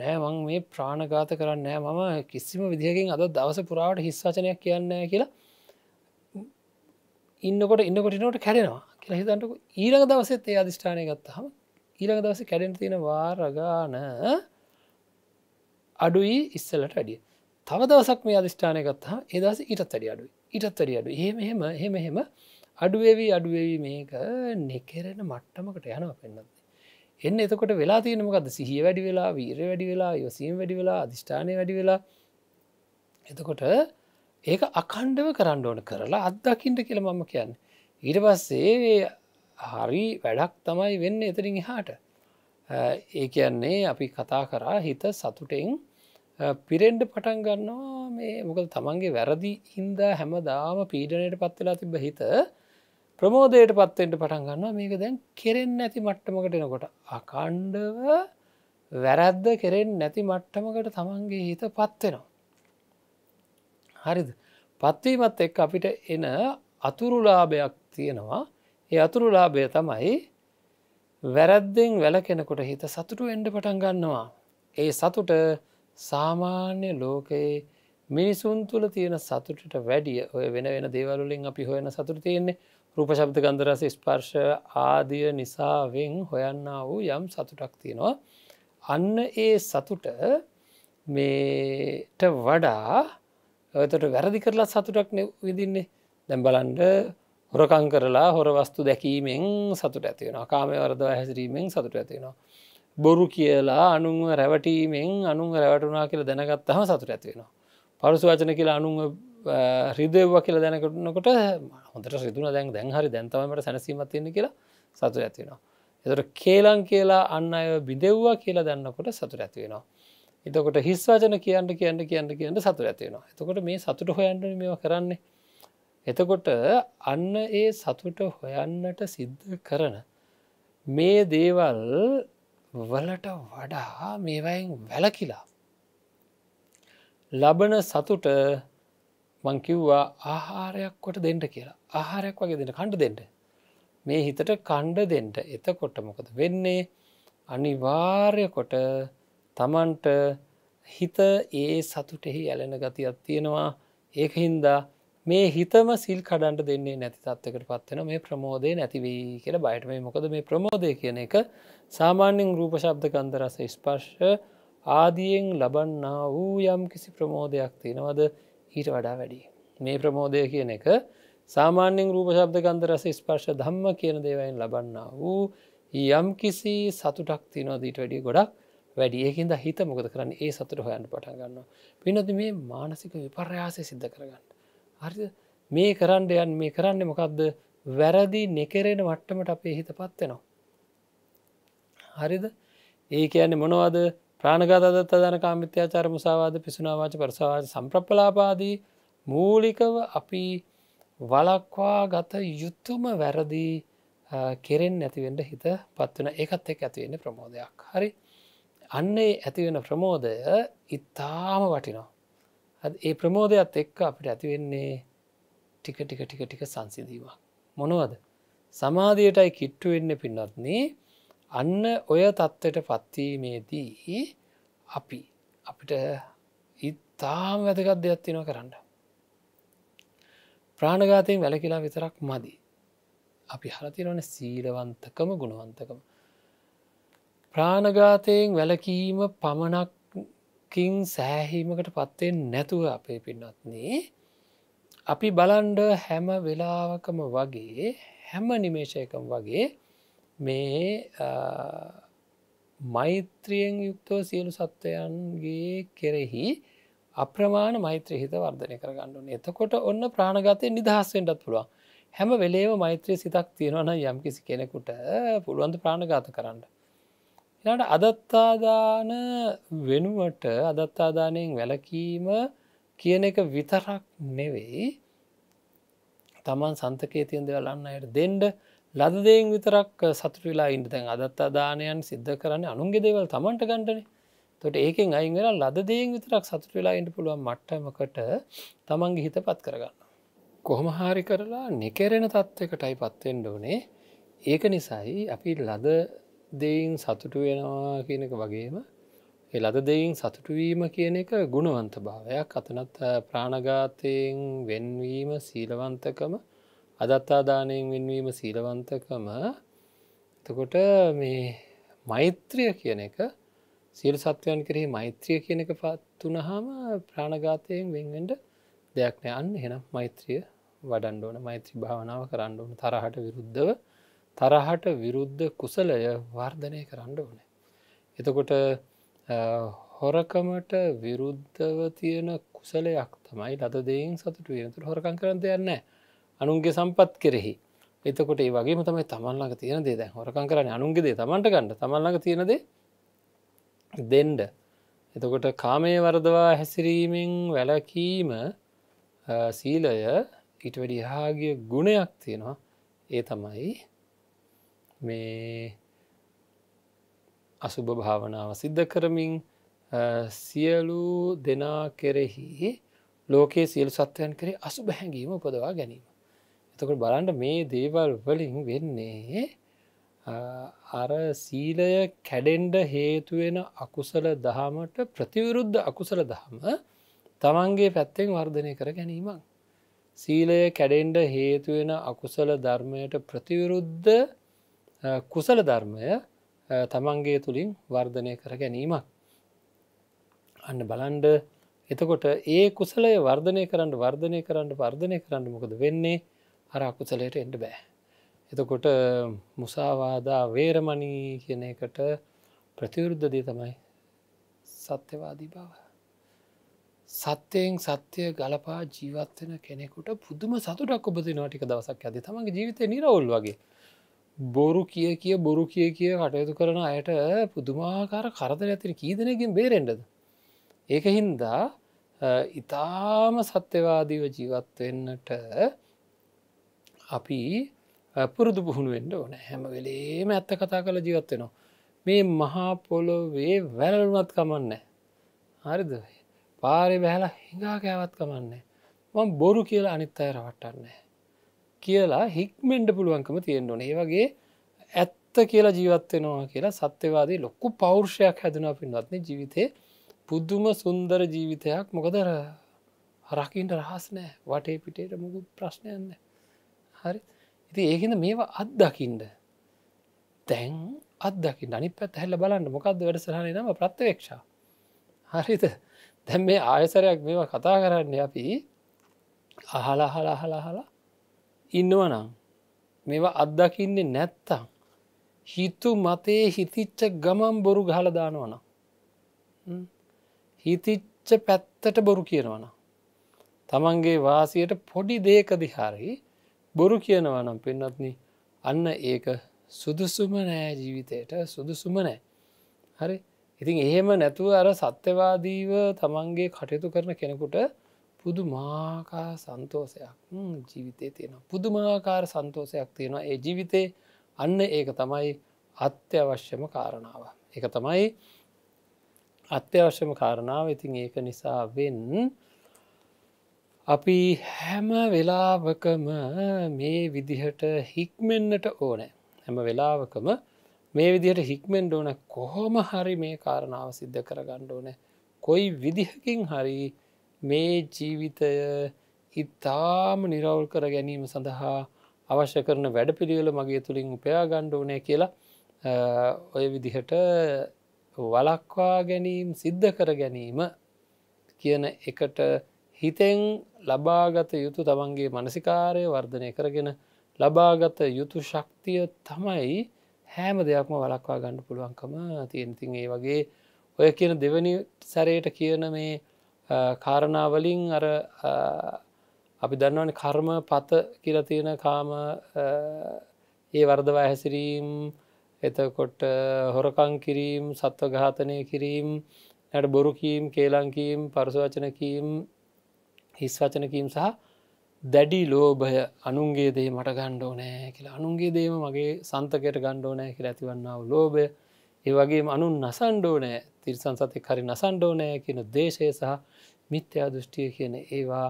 නෑමං මේ ප්‍රාණගාත කරන්න මම කිසිම විදිහකින් අද දවස පුරාවට හිස්වචනයක් කියන්න කියලා ඉන්නකොට ඉන්නකොටිනට කැඩෙනවා කියලා හිතන්ට ඊරක දවසෙත් ඒ අධිෂ්ඨානය ගත්තහම ඊරක දවස කැඩෙන තියෙන වාරගාන අඩුයි ඉස්සලට අඩිය තව දවසක් මේ අධිෂ්ඨානයගත් හා එදස ඉටත් අඩි අඩු ඉටත් අඩි අඩු හෙම හෙම හෙම හෙම අඩුවවී අඩුවවී මේක නෙකෙරෙන මට්ටමකට යනවා පෙන්න්නන්නේ එන්න එතකොට වෙලා තියෙනමකද සිහිය වැඩි වෙලා වීර වැඩි වෙලා යොසීම් වැඩි වෙලා අධිෂ්ඨානය වැඩි වෙලා එතකොට ඒක අකණ්ඩව කරන්න ඕන කරලා අත්දකිින්ට කියල මම කියන්න ඊට පස්සේ හරි වැඩක් තමයි වෙන්න එතරින් හාට ඒ කියන්නේ අපි කතා කරා හිත සතුටෙන් පිරෙන්ඩ පටන් ගන්නවා මේ මොකද තමන්ගේ වැරදි හින්දා හැමදාම පීඩනයට පත්වෙලා තිබ හිත ප්‍රමෝදයට පත්වෙන්ට පටන් ගන්නවා මේක දැන් කෙරෙන් නැති මට්ටමකට එනකොට අකණ්ඩව වැරැද්ද කෙරෙන් නැති මට්ටමකට තමන්ගේ හිත පත්වෙනවා. හරිද පත්වීමත් එක් අපිට එන අතුරුලාභයක් තියෙනවා ඒ අතුරුලාභය තමයි වැරැද්දෙන් වැල කෙනකොට හිත සතුටු එන්ඩ පටන් ගන්නවා. ඒ සතුට සාමාන්‍ය ලෝකයේ මිනිසුන් තුළ තියෙන සතුටට වැඩිය ඔය වෙන වෙන දේවලුලින් අපි හොයන සතුට තියෙන්නේ රූපශබ්ද ගන්දරස ස්පර්ශ ආදිය නිසාවෙන් හොයන්න වූ යම් සතුටක් තියෙනවා. අන්න ඒ සතුට මේට වඩා ඔතට වැරදි කරලා සතුටක් විදින්නේ දැම්බලන්ඩ හොරකං කරලා හොර වස්තු දැකීමෙන් සතුට ඇතිවෙන කාමයවරදව හැසිරීමෙන් සතුට ඇතිෙනවා. බොරු කියලා අනුව රැවටීමෙන් අනුව රැවටුනා කියලා දැනගත්තහම සතුට ඇතිවෙනවා. පරුසු වචන කියලා අනුව රිදව්ව කියලා දැනකටනකොට හොඳට සිදුන දැන් දැන්හරි දැන්තවමට සැනසීමත්තියන කියලා සතුට ඇතිවෙනවා. එතට කේලං කියලා අන්න අය බිදෙව්වා කියලා දැන්නකොට සතුට ඇතිවෙනවා. එතකොට හිස් වචන කියන්න කියන්න කියන්න කියන්න සතුර ඇතිවෙනවා එතකොට මේ සතුට හොයන්ට මේවා කරන්නේ එතකොට අන්න ඒ සතුට හොයන්නට සිද්ධ කරන මේ දේවල් වලට වඩා මේවයින් වැලකිලා. ලබන සතුට මංකිව්වා ආහාරයක් කොට දෙන්ට කියලා ආහාරයක් වගේ දෙන කණ්ඩ දෙෙන්ට මේ හිතට කණ්ඩ දෙෙන්ට එතකොට මොකද වෙන්නේ අනිවාර්යකොට තමන්ට හිත ඒ සතුටෙහි ඇලෙන ගතියක් තියෙනවා ඒක හින්දා මේ හිතම සිල් කඩන්ට දෙන්නේ නැති තත්වකට පත්වෙන මේ ප්‍රමෝදය නැතිවී කියල බයට මේ මොකද මේ ප්‍රමෝදය කියන එක සාමාන්‍යෙන් රූප ශබ්ද කන්දරස ස්පර්ශ ආදියෙන් ලබන්න වූ යම් කිසි ප්‍රමෝදයක් තියෙනවද ඊට වඩා වැඩි. මේ ප්‍රමෝදය කියන එක සාමාන්‍යෙන් රූප ශබ්ද කන්දරස ස්පර්ශ ධම්ම කියන දේවයින් ලබන්න වූ යම් කිසි සතුටක් තිනවාදීට වැඩිය ගොඩක් වැඩියකින්ද හිත මොකද කරන්න ඒ සතුට හොයන්න පටන් ගන්නවා. පිනොති මේ මානසික විපර්යාසය සිද්ධ කරගන්න. හරි මේ කරන්න යන් මේ කරන්න මොකක්ද වැරදි නෙකරෙන වට්ටමට අපේ හිත පත්වෙනවා. හරිද ඒ කියන්නේ මොනවද ප්‍රාණගතදත්ත දන කාමිත්‍යාචාර මුසාවාද පිසුනාවාච පරසවාච සම්ප්‍රප්පලාපාදී මූලිකව අපි වලක්වා ගත යුත්තුම වැරදි කෙරෙන් ඇතිවෙන්ට හිත පත්වන එකත් එක් ඇතිවෙන්න ප්‍රමෝදයක් හරි අන්නේ ඇතිවෙන ප්‍රමෝදය ඉතාම වටිනවා ඒ ප්‍රමෝදයක්ත් එක්ක අපිට ඇතිවෙන්නේ ටික ටික ටික ටික සංසිදීවා. මොනවද. සමාධයටයි කිට්ටු වෙන්න පින්නත්න්නේ අන්න ඔය තත්ත්වට පත්වීමේදී අපි අපිට ඉතාම වැදගත් දෙයක් තිනව කරන්න. ප්‍රාණගාතයෙන් වැලකිලා විතරක් මදි. අපි හරතිරවන සීලවන්තකම ගුණවන්තකම. ප්‍රාණගාතයෙන් වැලකීම පමණක් දුකින් සෑහීමකට පත්තෙන් නැතුව අපේ පින්නත්න්නේ අපි බලන්ඩ හැම වෙලාවකම වගේ හැම නිමේෂයකම් වගේ මේ මෛත්‍රියෙන් යුක්තෝ සියලු සත්වයන්ගේ කෙරෙහි අප්‍රමාණ මෛත්‍රය හිත වර්ධනය කර ගණඩුන එතකොට ඔන්න ප්‍රාණගතය නිදහස්සෙන්ටත් පුළුවන් හැම වෙලේම මෛත්‍රය සිතක් තියෙනවන යම් කිසි කෙනෙකුට පුළුවන්ද ප්‍රාණගත කරන්න එයාට අදත්තාදාන වෙනුවට අදත්තාදානයෙන් වැලකීම කියන එක විතරක් නෙවෙයි තමන් සන්තකේ තියන් දෙවලන්න අයට දෙන්ඩ ලදදයෙන් විතරක් සතුරලා ඉන්ට තැන් අදත්තාදානයන් සිද්ධ කරන්න අනුන්ගේ දේවල් තමන්ට ගණටන තොට ඒකෙන් අයින් වෙන ලදදයෙන් විතරක් සතුරලා ඉන්ට පුළුවන් මට්ටමකට තමන්ගේ හිත පත් කරගන්න. කොහොම හාරි කරලා නෙකෙරෙන තත්ත්වකටයි පත්වෙන්ඩ ඕනේ ඒක නිසයි අපි ලද දෙයින් සතුටු වෙනවා කියනක වගේම ලද දෙයින් සතුටුවීම කියන එක ගුණවන්ත භාවයක් අතනත් ප්‍රාණගාතයෙන් වෙන්වීම සීලවන්තකම අදත්තාදානයෙන් වෙන්වීම සීලවන්තකම එතකොට මේ මෛත්‍රිය කියන එක සීල් සත්වයන් කරෙහි මෛත්‍රිය කියන එක පත්තුනහම ප්‍රාණගාතයෙන් වෙන්වෙන්ඩ දෙයක් නෑ අන්න හෙනම් මෛත්‍රිය වඩන්ඩ ඕන මෛත්‍රී භාවනාව කරන්න ඕන තරහට විරුද්ධව තරහට විරුද්ධ කුසලය වර්ධනය කරන්න ඕනේ. එතකොට හොරකමට විරුද්ධව තියෙන කුසලයක් තමයි ලද දෙයින් සතුට වෙනතුට හොරකං කරන්න දෙයන්න අනුන්ගේ සම්පත් කෙරෙහි. එතකොට ඒ වගේ තමයි තමල්ලඟ තියෙන දේ දැ හොරකං කරන්න අනුන්ගේ දේ තමන්ට ගන්න තමල්ලඟ තියෙනද දෙන්ඩ. එතකොට කාමය වරදවා හැසිරීමෙන් වැලකීම සීලය ඉට වැඩි හාගේ ගුණයක් තියෙනවා ඒ තමයි මේ අසුභ භාවනාව සිද්ධ කරමින් සියලු දෙනා කෙරෙහි ලෝකයේ සියලු සත්වයන් කරේ අසු බැහැඟීම උපදවා ගැනීම. එතකට බලන්ට මේ දේවල් වලින් වෙන්නේ අර සීලය කැඩෙන්ඩ හේතුවෙන අකුසල දහමට ප්‍රතිවිරුද්ධ අකුසල දහම තමන්ගේ පැත්තෙන් වර්ධනය කර ගැනීමක්. සීලය කැඩෙන්ඩ හේතුවෙන අකුසල ධර්මයට ප්‍රතිවිරුද්ධ කුසල ධර්මය තමන්ගේ තුළින් වර්ධනය කර ගැනීමක්. අන්න බලන්ඩ එතකොට ඒ කුසලය වර්ධනය කරන්න වර්ධනය කරන්න වර්ධනය කරන්න මොකද වෙන්නේ අරාකුසලයට එඩ බෑ. එතකොට මුසාවාදා වේරමණී කියන එකට ප්‍රතිවරුද්ධදී තමයි සත්‍යවාදී බව. සත්‍යයෙන් සත්‍යය ගලපා ජීවත්වෙන කෙනෙකුට පුදුම සතුටක් ඔබදි නොටික දවසක් ඇති තමගේ ජීවිතය නිරවුල් වගේ බොරු කිය කිය බොරු කිය කිය කටයුතු කරන අයට පුදුමාකාර කරදර ඇතින කීදනයකින් බේරෙන්ඩද. ඒක හින්දා ඉතාම සත්‍යවාදීව ජීවත්වෙන්නට අපි පුරුදු පුහුණුවෙන්ට ඕන හැම වෙලේම ඇත්ත කතා කළ ජීවත්වෙනවා. මේ මහා පොලොවේ වැලල්මත් කමන්න. හරිද පාරි බැහලා හිඟා කෑවත් කමන්නේ. මං බොරු කියලා අනිත් අය රවට්ටන්නේ. කියලා හික්මෙන්ඩ පුළුවන්කම තියෙන්න්නවන ඒවගේ ඇත්ත කියලා ජීවත්වෙනවා කියලා සත්‍යවාදී ලොක්කු පෞර්ෂයක් හැදෙන පින්වත්න ජීවිතේ පුද්දුම සුන්දර ජීවිතයක් මොකදර රකින්ට රහස් නෑ වටේ පිටේට මුකු ප්‍රශ්නයන්න හරි ඉති ඒකද මේවා අත්දකිින්ඩ තැන් අදකි නනි පැත් හැල්ල බලන්න මොකක්ද වැඩසරහන නම ප්‍රත්වේක්ෂා හරිද දැම් මේ ආයසරයක් මේවා කතා කරන්න අපි අහලා හලා හලා හලා ඉන්නවනම් මේවා අත්දකින්නේ නැත්තං හිතු මතේ හිතිච්ච ගමම් බොරු ගහල දානවන හිතිච්ච පැත්තට බොරු කියනවන තමන්ගේ වාසියට පොඩි දේක දිහාරහි බොරු කියනවනම් පෙන්නත්න අන්න ඒක සුදුසුම නෑ ජීවිතයට සුදුසුම නෑ හරි ඉතින් එහෙම නැතුව අර සත්‍යවාදීව තමන්ගේ කටයුතු කරන කෙනෙකුට පුදුමාකාර සන්තෝෂයක් ජීවිතය තියෙන පුදුමාකාර සන්තෝෂයක් තියෙනවා ඒ ජීවිතේ අන්න ඒක තමයි අත්‍යවශ්‍යම කාරණාව එක තමයි අත්‍යවශ්‍යම කාරණාව ඉතින් ඒක නිසා වෙන් අපි හැම වෙලාවකම මේ විදිහට හික්මෙන්න්නට ඕනෑ හැම වෙලාවකම මේ විදිහට හික්මෙන්ඩ ඕන කොහොම හරි මේ කාරණාව සිද්ධ කරගණ්ඩ ඕනෑ කොයි විදිහකින් හරි මේ ජීවිතය ඉතාම නිරවල් කර ගැනීම සඳහා අවශ්‍ය කරන වැඩ පිළිවෙල මගේ තුළින් උපයා ගණ්ඩ ඕනය කියලා ඔය විදිහට වලක්වා ගැනීම් සිද්ධ කර ගැනීම කියන එකට හිතෙන් ලබාගත යුතු තමන්ගේ මනසිකාරය වර්ධනය කරගෙන ලබාගත යුතු ශක්තිය තමයි හෑම දෙයක්ම වලක්වා ගණ්ඩ පුළුවන්කම තියන්තින් ඒ වගේ ඔය කියන දෙවැනි සැරයට කියන මේ කාරණාවලින් අර අපි දන්නවන කර්ම පත කියලතියෙන කාම ඒ වර්ධවා හැසිරීම් එතකොට හොරකං කිරීම් සත්ව ඝාතනය කිරීම් ඇයට බොරුකීම් කේලංකීම් පරසවචනකීම් හිස් වචනකීම් සහ දැඩි ලෝභය අනුන්ගේ දේ මට ගණ්ඩෝ නෑ කියලා අනුන්ගේ දේම මගේ සන්තකයට ගණ්ඩෝ නෑ කියලා ඇතිවන්නාව ලෝභය ඒ වගේ අනුන් නසන්ඩෝ නෑ තිරිසන් සතෙක් හරි නසන්ඩෝනෑ කියන දේශය සහ මිත්‍යා දෘෂ්ටිය කියන ඒවා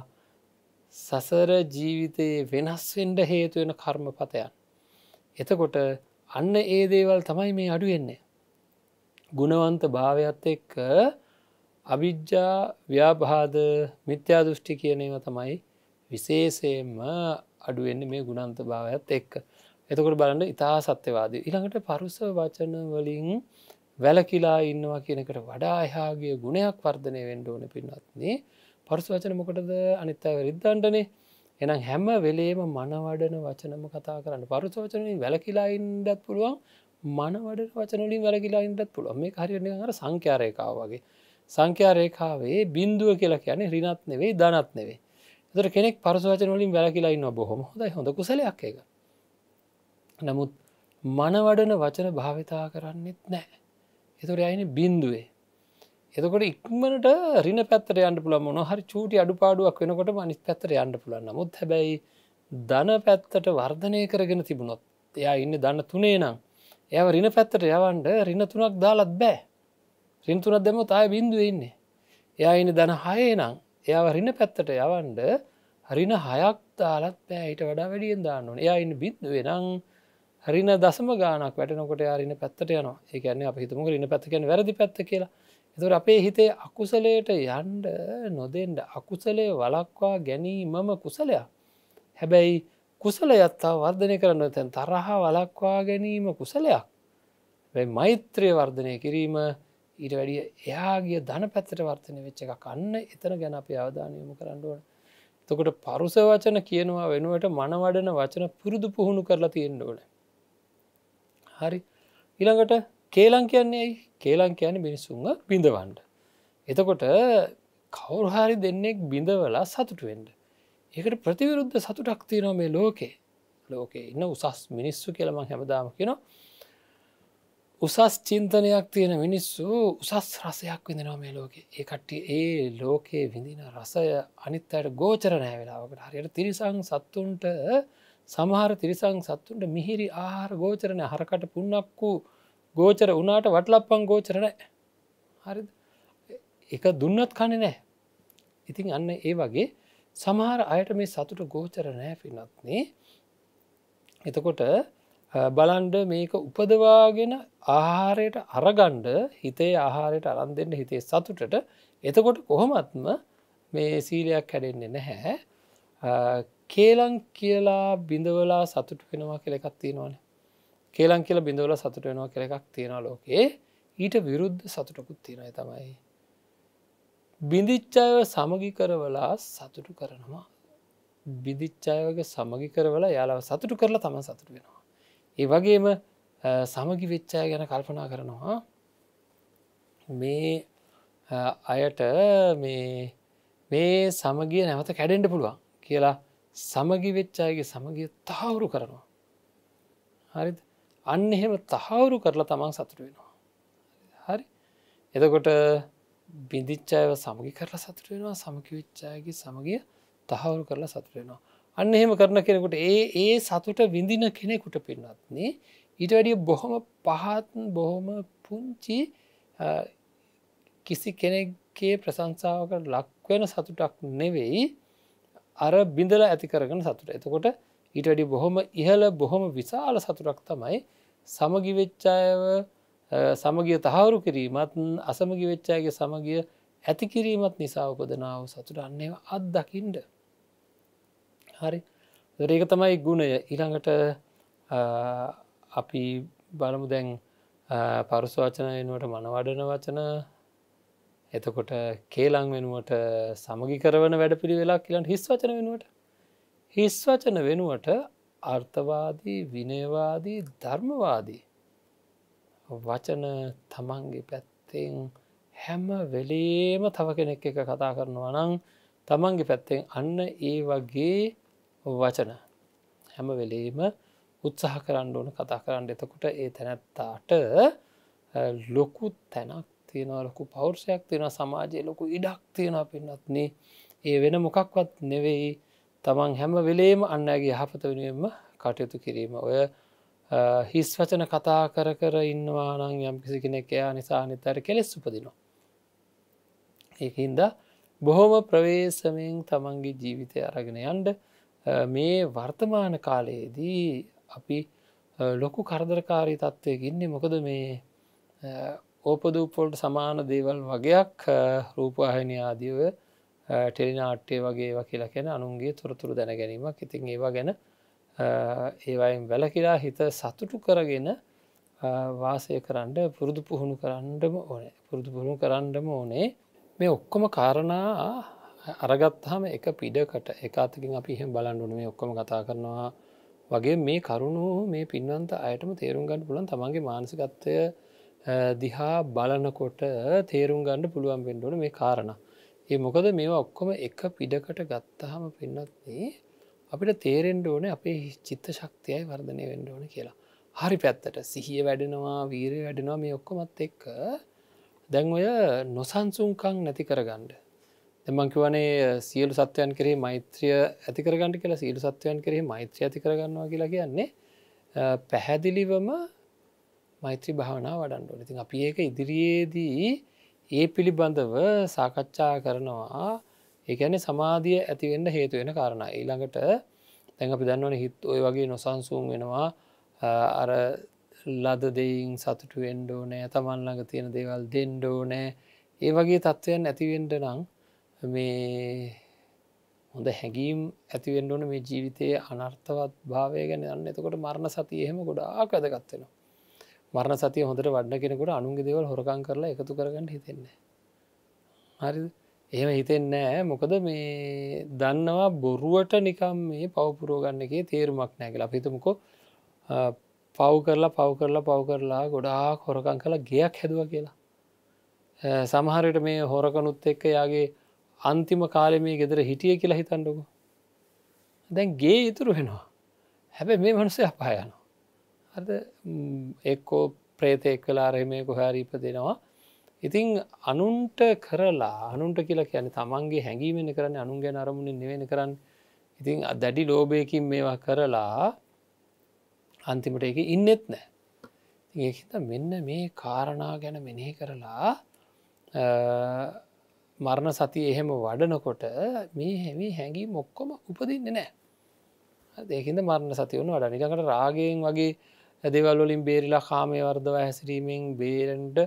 සසර ජීවිතයේ වෙනස්වෙන්ඩ හේතුවෙන කර්ම පතයන්. එතකොට අන්න ඒ දේවල් තමයි මේ අඩුවෙන්නේ. ගුණවන්ත භාවයක්ත් එක්ක අභිජ්ජා ව්‍යාපාද මිත්‍යා දෘෂ්ටි කියනව තමයි විශේෂයෙන්ම අඩුවෙන්න්නේ මේ ගුණන්ත භාවයක්ත් එක්ක. එතකොට බලන්න ඉතා සත්‍යවාදී. ඉළඟට පරුස වචන වලින් වැලකිලා ඉන්නවා කියනකට වඩා එහාගේ ගුණයක් වර්ධනය වෙන්ඩ ඕන පින්නත්න්නේ පරස වචන මොකටද අනිත්තව රිද්ධන්ටනේ එනම් හැම වෙලේම මනවඩන වචනම කතා කරන්න පරුස වචනින් වැලකිලා ඉන්ඩත් පුළුවන් මනවඩ වචනලින් වැලකිලා ඉන්ඩත් පුළුව මේ හරිරණ හර සංඛ්‍යාරයකාව වගේ සංඛ්‍යාරයකාවේ බින්දුව කියලා කියන්නේ රිනත් නෙවෙයි ධනත් නෙවේ දර කෙනෙක් පරස වචනලින් වැලකිලා ඉන්න බොහොම හොඳයි හොඳ කුසලයක් එක නමුත් මනවඩන වචන භාවිතා කරන්නෙත් නෑ එතුර අයින බින්දුවේ. එතකොට ඉක්මනට රින පැත්තර යන්න පුළම නොහරි චූටි අඩුපාඩුවක් වෙනකොට මනිස් පැත්තර යන්න පුළන්න මුත් හැබැයි දන පැත්තට වර්ධනය කරගෙන තිබුණොත් එයා ඉන්න දන්න තුනේ නම් එය රින පැත්තට යවන්ඩ රින තුනක් දාලත් බෑ රින්තුනක් දෙම තාය බින්දුව ඉන්නේ එයා ඉන්න දන හයේ නම් එයා රින පැත්තට යවන්ඩ හරින හයක් දාලත් බෑහිට වඩා වැඩියෙන් දාන්නන එයා ඉන්න බින්දුවේ නං රින දසම ගානක් වැටනකොට රින පැත්තට යන ඒකන්නේ අප හිතමුක රින පැත්තකෙන් වැරදි පැත්ත කියලා එතුර අපේ හිතේ අකුසලයට යන්ඩ නොදෙන්ඩ අකුසලේ වලක්වා ගැනීමම කුසලයක් හැබැයි කුසල යත්තා වර්ධනය කරන්න තැන් තරහා වලක්වා ගැනීම කුසලයක් මෛත්‍රය වර්ධනය කිරීම ඊට වැඩිය එයාගේ ධන පැත්තට වර්තනය වෙච්ච එකක් අන්න එතන ගැන අප අවධානයමු කරන්නුවන තකොට පරුස වචන කියනවා වෙනුවට මනවඩන වචන පුරුදු පුහුණු කරලා තියෙන්ඩ ඕනේ හරි ඉළඟට කේලං කියන්නේ ඇයි කේලං කියන මිනිස්සුන්ව බිඳවන්ඩ. එතකොට කවුරහරි දෙන්නෙක් බිඳවලා සතුටුවෙන්ඩ. ඒකට ප්‍රතිවිරුද්ධ සතුටක් තියනො මේ ලෝකේ ලෝකේ ඉන්න උසස් මිනිස්සු කියලම හැමදාම කියෙන උසස් චින්තනයක් තියෙන මිනිස්සු උසස් රසයක් විඳනවා මේ ලෝකේ ඒ කට්ටි ඒ ලෝකයේ විඳින රසය අනිත් අයට ගෝචරණෑ වෙලාවකට හරියට තිරිසං සත්තුන්ට සමහර තිරිසං සත්තුන්ට මිහිරි ආහාර ගෝචරණ හරකට පුන්නක් වූ ගෝචර වනාට වටලප්පං ගෝචරණ හරි එක දුන්නත් කණ නෑ ඉතින් අන්න ඒ වගේ සමහර අයට මේ සතුට ගෝචර නෑ පිනත්නේ එතකොට බලන්ඩ මේක උපදවාගෙන ආහාරයට අරගණ්ඩ හිතේ ආහාරයට අරන් දෙන්න හිතේ සතුටට එතකොට කොහොමත්ම මේ සීලයක් හැඩෙන්නේ නැහැ කේලං කියලා බිඳවලා සතුට වෙනවා කෙලෙකක් තියෙනවාන කේලං කියලා බිඳවල සතුට වෙනවා කෙලෙකක් තියෙන ලෝකයේ ඊට විරුද්ධ සතුටකුත් තියෙනයි තමයි බිඳිච්චාය සමගි කරවලා සතුටු කරනවා බිදිච්චායවගේ සමගි කරවලා යාලාව සතුටු කරලා තම සතුට වෙනවා ඒ වගේම සමගි වෙච්චාය ගැන කල්පනා කරනවා මේ අයට මේ මේ සමගිය නැවත කැඩෙන්ට පුළුවන් කියලා සමගි වෙච්චායගේ සමගිය තහවුරු කරනවා. හරි අන්න එහෙම තහවුරු කරලා තමන් සතුට වෙනවා. හරි එතකොට බිඳිච්චායව සමගි කරලා සතුට වෙනවා සමකිවිච්චායගේ සමගිය තහවුරු කරලා සතුට වෙනවා. අන්න එහෙම කරන කෙනෙකුට ඒ ඒ සතුට විඳින කෙනෙකුට පින්නත්න්නේ ඊට වැඩිය බොහොම පහත් බොහොම පුංචි කිසි කෙනෙක්ගේ ප්‍රසංසාවකට ලක්වෙන සතුටක් නෙවෙයි අර බිඳල ඇති කරගන සතුට එතකොට ඊට වැඩි බොහොම ඉහල බොහොම විශාල සතුරක් තමයි සමගිවෙච්චායව සමගිය තහවුරු කිරීමත් අසමගි වෙච්චායගේ සමගිය ඇති කිරීමත් නිසා උපදනාව සතුට අන්නේ අත් දකිින්ඩ හරි දරේක තමයි ගුණය ඉළඟට අපි බලමු දැන් පරුස්වාචන එනුවට මනවඩන වචන එතකොට කේලං වෙනුවට සමගි කරවන වැඩ පිළිවෙලා කියලන් හිස්වචන වෙනුවට හිස්වචන වෙනුවට අර්ථවාදී විනයවාදී ධර්මවාදී වචන තමන්ගේ පැත්තෙන් හැම වෙලේම තව කෙනෙක් එක කතා කරනවා නං තමන්ගේ පැත්තෙන් අන්න ඒ වගේ වචන හැම වෙලේම උත්සාහ කරන්න ඕන කතා කරන්න එතකොට ඒ තැනැත්තාට ලොකු තැනක් තියෙනවා ලොකු පෞර්ෂයක් තියෙන සමාජය ලොකු ඉඩක් තියෙන පින්නත්න ඒ වෙන මොකක්වත් නෙවෙයි තමන් හැම වෙලේම අන්නගේ යහපත වෙනුවෙන්ම කටයුතු කිරීම ඔය හිස් වචන කතා කර කර ඉන්නවානං යම් කිසි කෙනෙක් එයා නිසා නිතර කෙලෙස් උපදිනවා. ඒහින්ද බොහොම ප්‍රවේශමයෙන් තමන්ගේ ජීවිතය අරගෙන යන්ඩ මේ වර්තමාන කාලයේදී අපි ලොකු කරදරකාරී තත්ත්වයකින්නේ මොකද මේ ඕපදූපොල්ට සමාන දේවල් වගේයක් රූපවාහිනය ආදිව ටෙලිනාට්ටේ වගේ කියලා කෙන අනුන්ගේ තොරතුරු දැනගැනීමක් ඉතින් ඒවා ගැන ඒවයින් වැලකිලා හිත සතුටු කරගෙන වාසය කරන්න පුරුදු පුහුණු කරන්නම ඕනේ පුරුදු පුහුණු කරන්නම ඕනේ මේ ඔක්කොම කාරණා අරගත්හම එක පිඩකට එක අතකින් අපි එහෙම බලන්නුන මේ ඔක්කොම කතා කරනවා වගේ මේ කරුණු මේ පින්වන්ත අයටම තේරුම් ගන්න පුලන් තමන්ගේ මානසිකත්වය දිහා බලනකොට තේරුම් ගණඩ පුළුවන් පෙන්ඩුවන මේ කාරණ. ඒ මොකද මේ ඔක්කොම එක පිඩකට ගත්තහම පෙන්නත්න්නේ අපිට තේරෙන්ඩ ඕන අපේ චිත්ත ශක්තියයි වර්ධනය වෙන්ඩ ඕන කියලා. හරි පැත්තට සිහිය වැඩෙනවා වීරය වැඩෙනවා මේ ඔක්කොමත් එක්ක දැන් ඔය නොසන්සුන්කං නැති කරගණ්ඩ. දෙමංකිවනේ සියලු සත්වයන් කරේ මෛත්‍රිය ඇතිකරගන්නට කියලා සීලු සත්වයන් කරේ මෛත්‍රිය ඇතිකරගන්නවා කියලා කියන්නේ පැහැදිලිවම මෛත්‍රී භාවනා වඩන්න ඕන ඉතින් අපි ඒක ඉදිරියේදී ඒ පිළිබඳව සාකච්ඡා කරනවා ඒකැන සමාධිය ඇතිවෙන්න හේතු වෙන කාරණ ඊළඟට තැඟ පිදන්නවන හිත් ඔය වගේ නොසන්සුම් වෙනවා අර ලද දෙයින් සතුට වෙන්ඩෝ නෑ තමන් ළඟ තියෙන දේවල් දෙන්ඩෝ නෑ ඒ වගේ තත්ත්වයන් ඇතිවෙන්ඩ නම් මේ හොඳ හැඟීම් ඇතිවෙන්ඩුවන මේ ජීවිතයේ අනර්ථවත් භාවය ගැන යන්න එතකොට මරණ සති එහෙම ගොඩා ආකදගත්වෙනවා මරණ සතිය හොඳට වඩ කෙනකට අනුන්ගේ දෙවල් හොරකං කරලා එකතු කරගන්න හිතෙන්නේ. හරි එහෙම හිතෙන්නෑ මොකද මේ දන්නවා බොරුවට නිකම් මේ පවපුරෝගන්න එකේ තේරුමක් නෑ කියලා අපිතමකෝ පව් කරලා පව් කරලා පව් කරලා ගොඩාක් හොරකං කලා ගයක් හැදුව කියලා. සමහරයට මේ හොරකනුත් එක්ක යාගේ අන්තිම කාලෙ මේ ගෙදර හිටිය කියලා හිතන්නකු. දැන් ගේ ඉතුරු වෙනවා හැබැ මේ මනුසේ අපායනවා. අද එක්කෝ ප්‍රේත එක්කලා රෙමය කොහෑරීප දෙනවා ඉතිං අනුන්ට කරලා අනුන්ට කියලා කියන තමන්ගේ හැඟීමෙන කරන්න අනුන්ගේ අරමුණ නිවෙන කරන්න ඉතිං දැඩි ලෝබයකින් මේවා කරලා අන්තිමට එක ඉන්නෙත් නෑ ඒහිත මෙන්න මේ කාරණා ගැන මෙනෙහි කරලා මරණ සති එහෙම වඩනකොට මේ හැමි හැඟී මොක්කොම උපදින්න නෑ දෙකින්ද මරණ සතිවුණු වඩනිකට රාගයෙන් වගේ ඇදවල්ලින් බේරිලා කාමය වර්ධව හැසිරීමෙන් බේරෙන්ට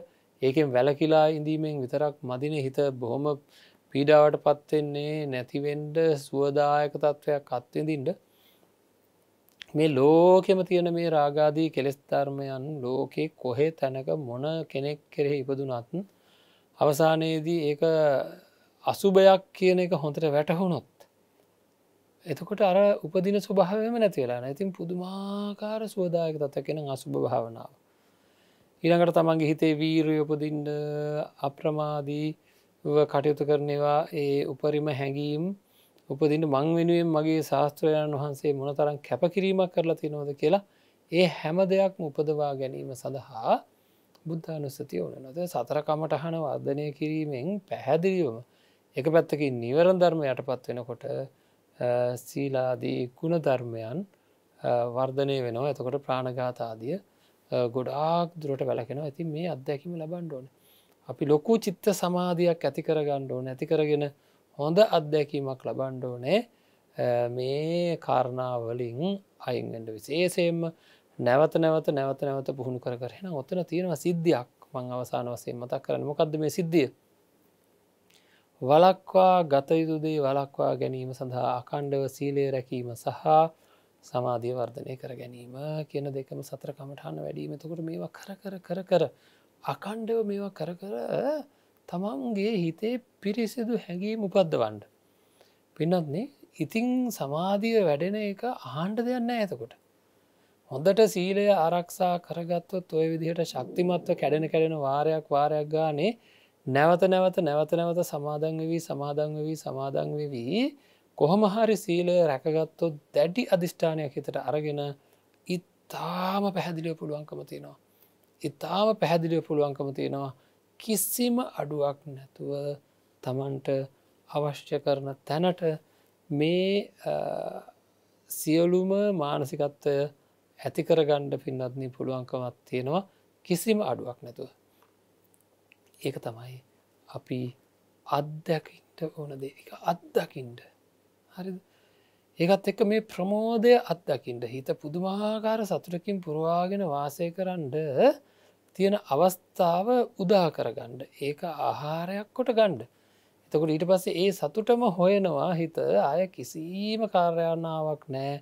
ඒකෙන් වැලකිලා ඉඳීමෙන් විතරක් මදින හිත බොහොම පීඩාවට පත්වෙන්නේ නැතිවෙන්ඩ සුවදායක තත්ත්වයක් අත්වෙදින්ට මේ ලෝකෙම තියෙන මේ රාගාදී කෙලෙස්ධර්මයන් ලෝකෙ කොහේ තැනක මොන කෙනෙක් කෙරෙහි ඉපදුනත්න් අවසානයේදී ඒ අසුභයක් කියන එක හොඳට වැටහුණොත් එතකොට අර උපදින ස්වභාවම නැතිවෙලා ඇතින් පුදුමාකාර සුවදායක තත්ත කෙන අසුභ භාවනාව. ඉළඟට තමන්ගේ හිතේ වීරය උපදින්ට අප්‍රමාදී කටයුතු කරනවා ඒ උපරිම හැඟීම් උපදින්ට මං වෙනුවෙන් මගේ ශාස්ත්‍රයන් වහන්සේ මොනතරම් කැපකිරීමක් කරලා තිනොද කියලා ඒ හැම දෙයක්ම උපදවා ගැනීම සඳහා බුද්ධානුස්සතිය ඕන නොද සතරකමට අහන වර්ධනය කිරීමෙන් පැහැදිලිවම එක පැත්තකින් නිවරන් ධර්ම යටපත් වෙනකොට සීලාදී ගුණ ධර්මයන් වර්ධනය වෙනවා ඇතකොට ප්‍රාණගාතාදිය ගොඩාක් දුරට වැලකෙනවා ඇති මේ අත්දැකීම ලබන්ඩ ඕන. අපි ලොකු චිත්ත සමාධයක් ඇතිකර ගණ්ඩ ඕන ඇතිකරගෙන හොඳ අත්දැකීමක් ලබන්ඩ ඕනේ මේ කාරණාවලින් අයිගඩ විශේසයෙන්ම නැවත නැවත නැවත නැවත පුහුණු කරහෙන ඔත්තන තියෙනවා සිද්ධියක් මං අවසාන වසේ මතක් කරන මොකක්ද මේ සිද්ධිය වලක්වා ගතයුතුදේ වලක්වා ගැනීම සඳහා අකණ්ඩව සීලය රැකීම සහ සමාධිය වර්ධනය කර ගැනීම කියන දෙකම සත්‍රකමටහන්න වැඩීම තකොට මේවා කර කර කර කර අකණ්ඩව මේවා කර කර තමන්ගේ හිතේ පිරිසිදු හැඟී උපද්දවන්ඩ. පින්නත්න්නේ ඉතිං සමාධිය වැඩෙන එක ආණ්ඩ දෙයන්න ඇතකොට. හොඳට සීලය ආරක්ෂා කරගත්ව ඔය විදිහට ශක්තිමත්ව කැඩෙන කැඩෙන වාරයක් වාරයක් ගානේ නැවත නැවත නැවත නැවත සමාදංවවී සමාදංවවී සමාදංවවී කොහොම හරි සීලය රැකගත්තොත් දැඩි අධිෂ්ඨානයක් හිතට අරගෙන ඉතාම පැහැදිලිය පුළුවන්කම තියෙනවා. ඉතාම පැහැදිලිය පුළුවන්කම තියෙනවා කිසිම අඩුවක් නැතුව තමන්ට අවශ්‍ය කරන තැනට මේ සියලුම මානසිකත්වය ඇතිකරගණ්ඩ පින්නත්න පුළුවන්කමත් තියෙනවා කිසිම අඩුවක් නැතුව. ඒක තමයි අපි අත්දැකින්ට ඕන දේ එක අත්දකින්ට හරි ඒකත් එක්ක මේ ප්‍රමෝදය අත්දකින්ට හිත පුදුමාකාර සතුරකින් පුරවාගෙන වාසය කරන්ඩ තියෙන අවස්ථාව උදා කරගණ්ඩ ඒක ආහාරයක් කොට ගණ්ඩ එතකට ඊට පස්සේ ඒ සතුටම හොයනවා හිත අය කිසිීම කාර්යන්නාවක් නෑ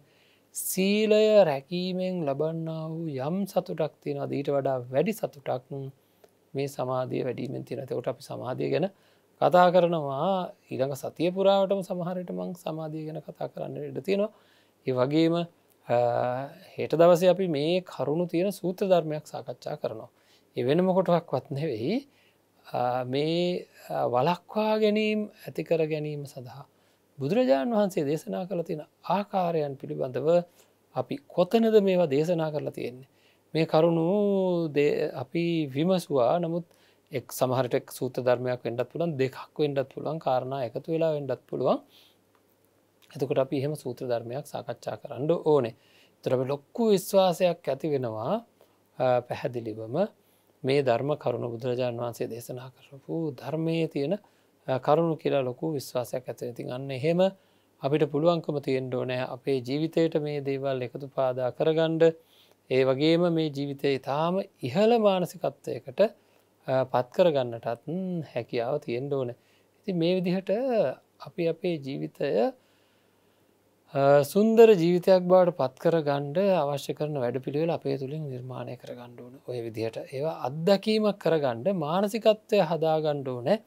සීලය රැකීමෙන් ලබන්නා වූ යම් සතුටක් තියෙන අදීට වඩා වැඩි සතුටක් මේ සමාධිය වැඩීමෙන් තියෙන තකොට අපි සමාධිය ගැන කතා කරනවා ඊළඟ සතිය පුරාවටම සමහරයට මං සමාධිය ගැන කතා කරන්න ඉඩ තියෙනවා ඒ වගේම හෙට දවස අපි මේ කරුණු තියෙන සූත්‍ර ධර්මයක් සාකච්ඡා කරනවා එවෙනම කොටක්වත් නෙවෙයි මේ වලක්වා ගැනීම් ඇතිකර ගැනීම සඳහා බුදුරජාණන් වහන්සේ දේශනා කළ තියෙන ආකාරයන් පිළිබඳව අපි කොතනද මේවා දේශනා කරලා තියෙන්නේ මේ කරුණු අපි විමසුවා නමුත් එක් සමහටෙක් සූත ධර්මයක් වෙන්ඩත් පුළන් දෙකක් වෙන්ඩත් පුළන් කාරණ එකතු වෙලා වෙන්ඩත් පුළුවන් එතකොට අපි එහෙම සූත්‍ර ධර්මයක් සාකච්ඡා කරන්න ඕනේ තරට ලොක්කු විශ්වාසයක් ඇති වෙනවා පැහැදිලිබම මේ ධර්ම කරුණු බුදුරජාණන් වහන්සේ දේශනා කරපු ධර්මයේ තියෙන කරුණු කියලා ලොකු විශ්වාසයක් ඇති ඉතින් අන්න එහෙම අපිට පුළුවන්කම තියෙන්ඩෝනෑ අපේ ජීවිතයට මේ දේවල් එකතු පාදා කරගණ්ඩ ඒ වගේම මේ ජීවිතය ඉතාම ඉහළ මානසිකත්වයකට පත්කරගන්නටත් හැකියාව තියෙන්ඩ ඕන. ඇති මේ විදිහට අපි අපේ ජීවිතය සුන්දර ජීවිතයක් බාට පත්කර ගණ්ඩ අවශ්‍ය කරන වැඩ පිළිවෙල අපේ තුළින් නිර්මාණය කර ගණ්ඩුවන ඔය විදිහට ඒවා අත්දැකීමක් කරගණ්ඩ මානසිකත්වය හදාගණ්ඩුව නෑ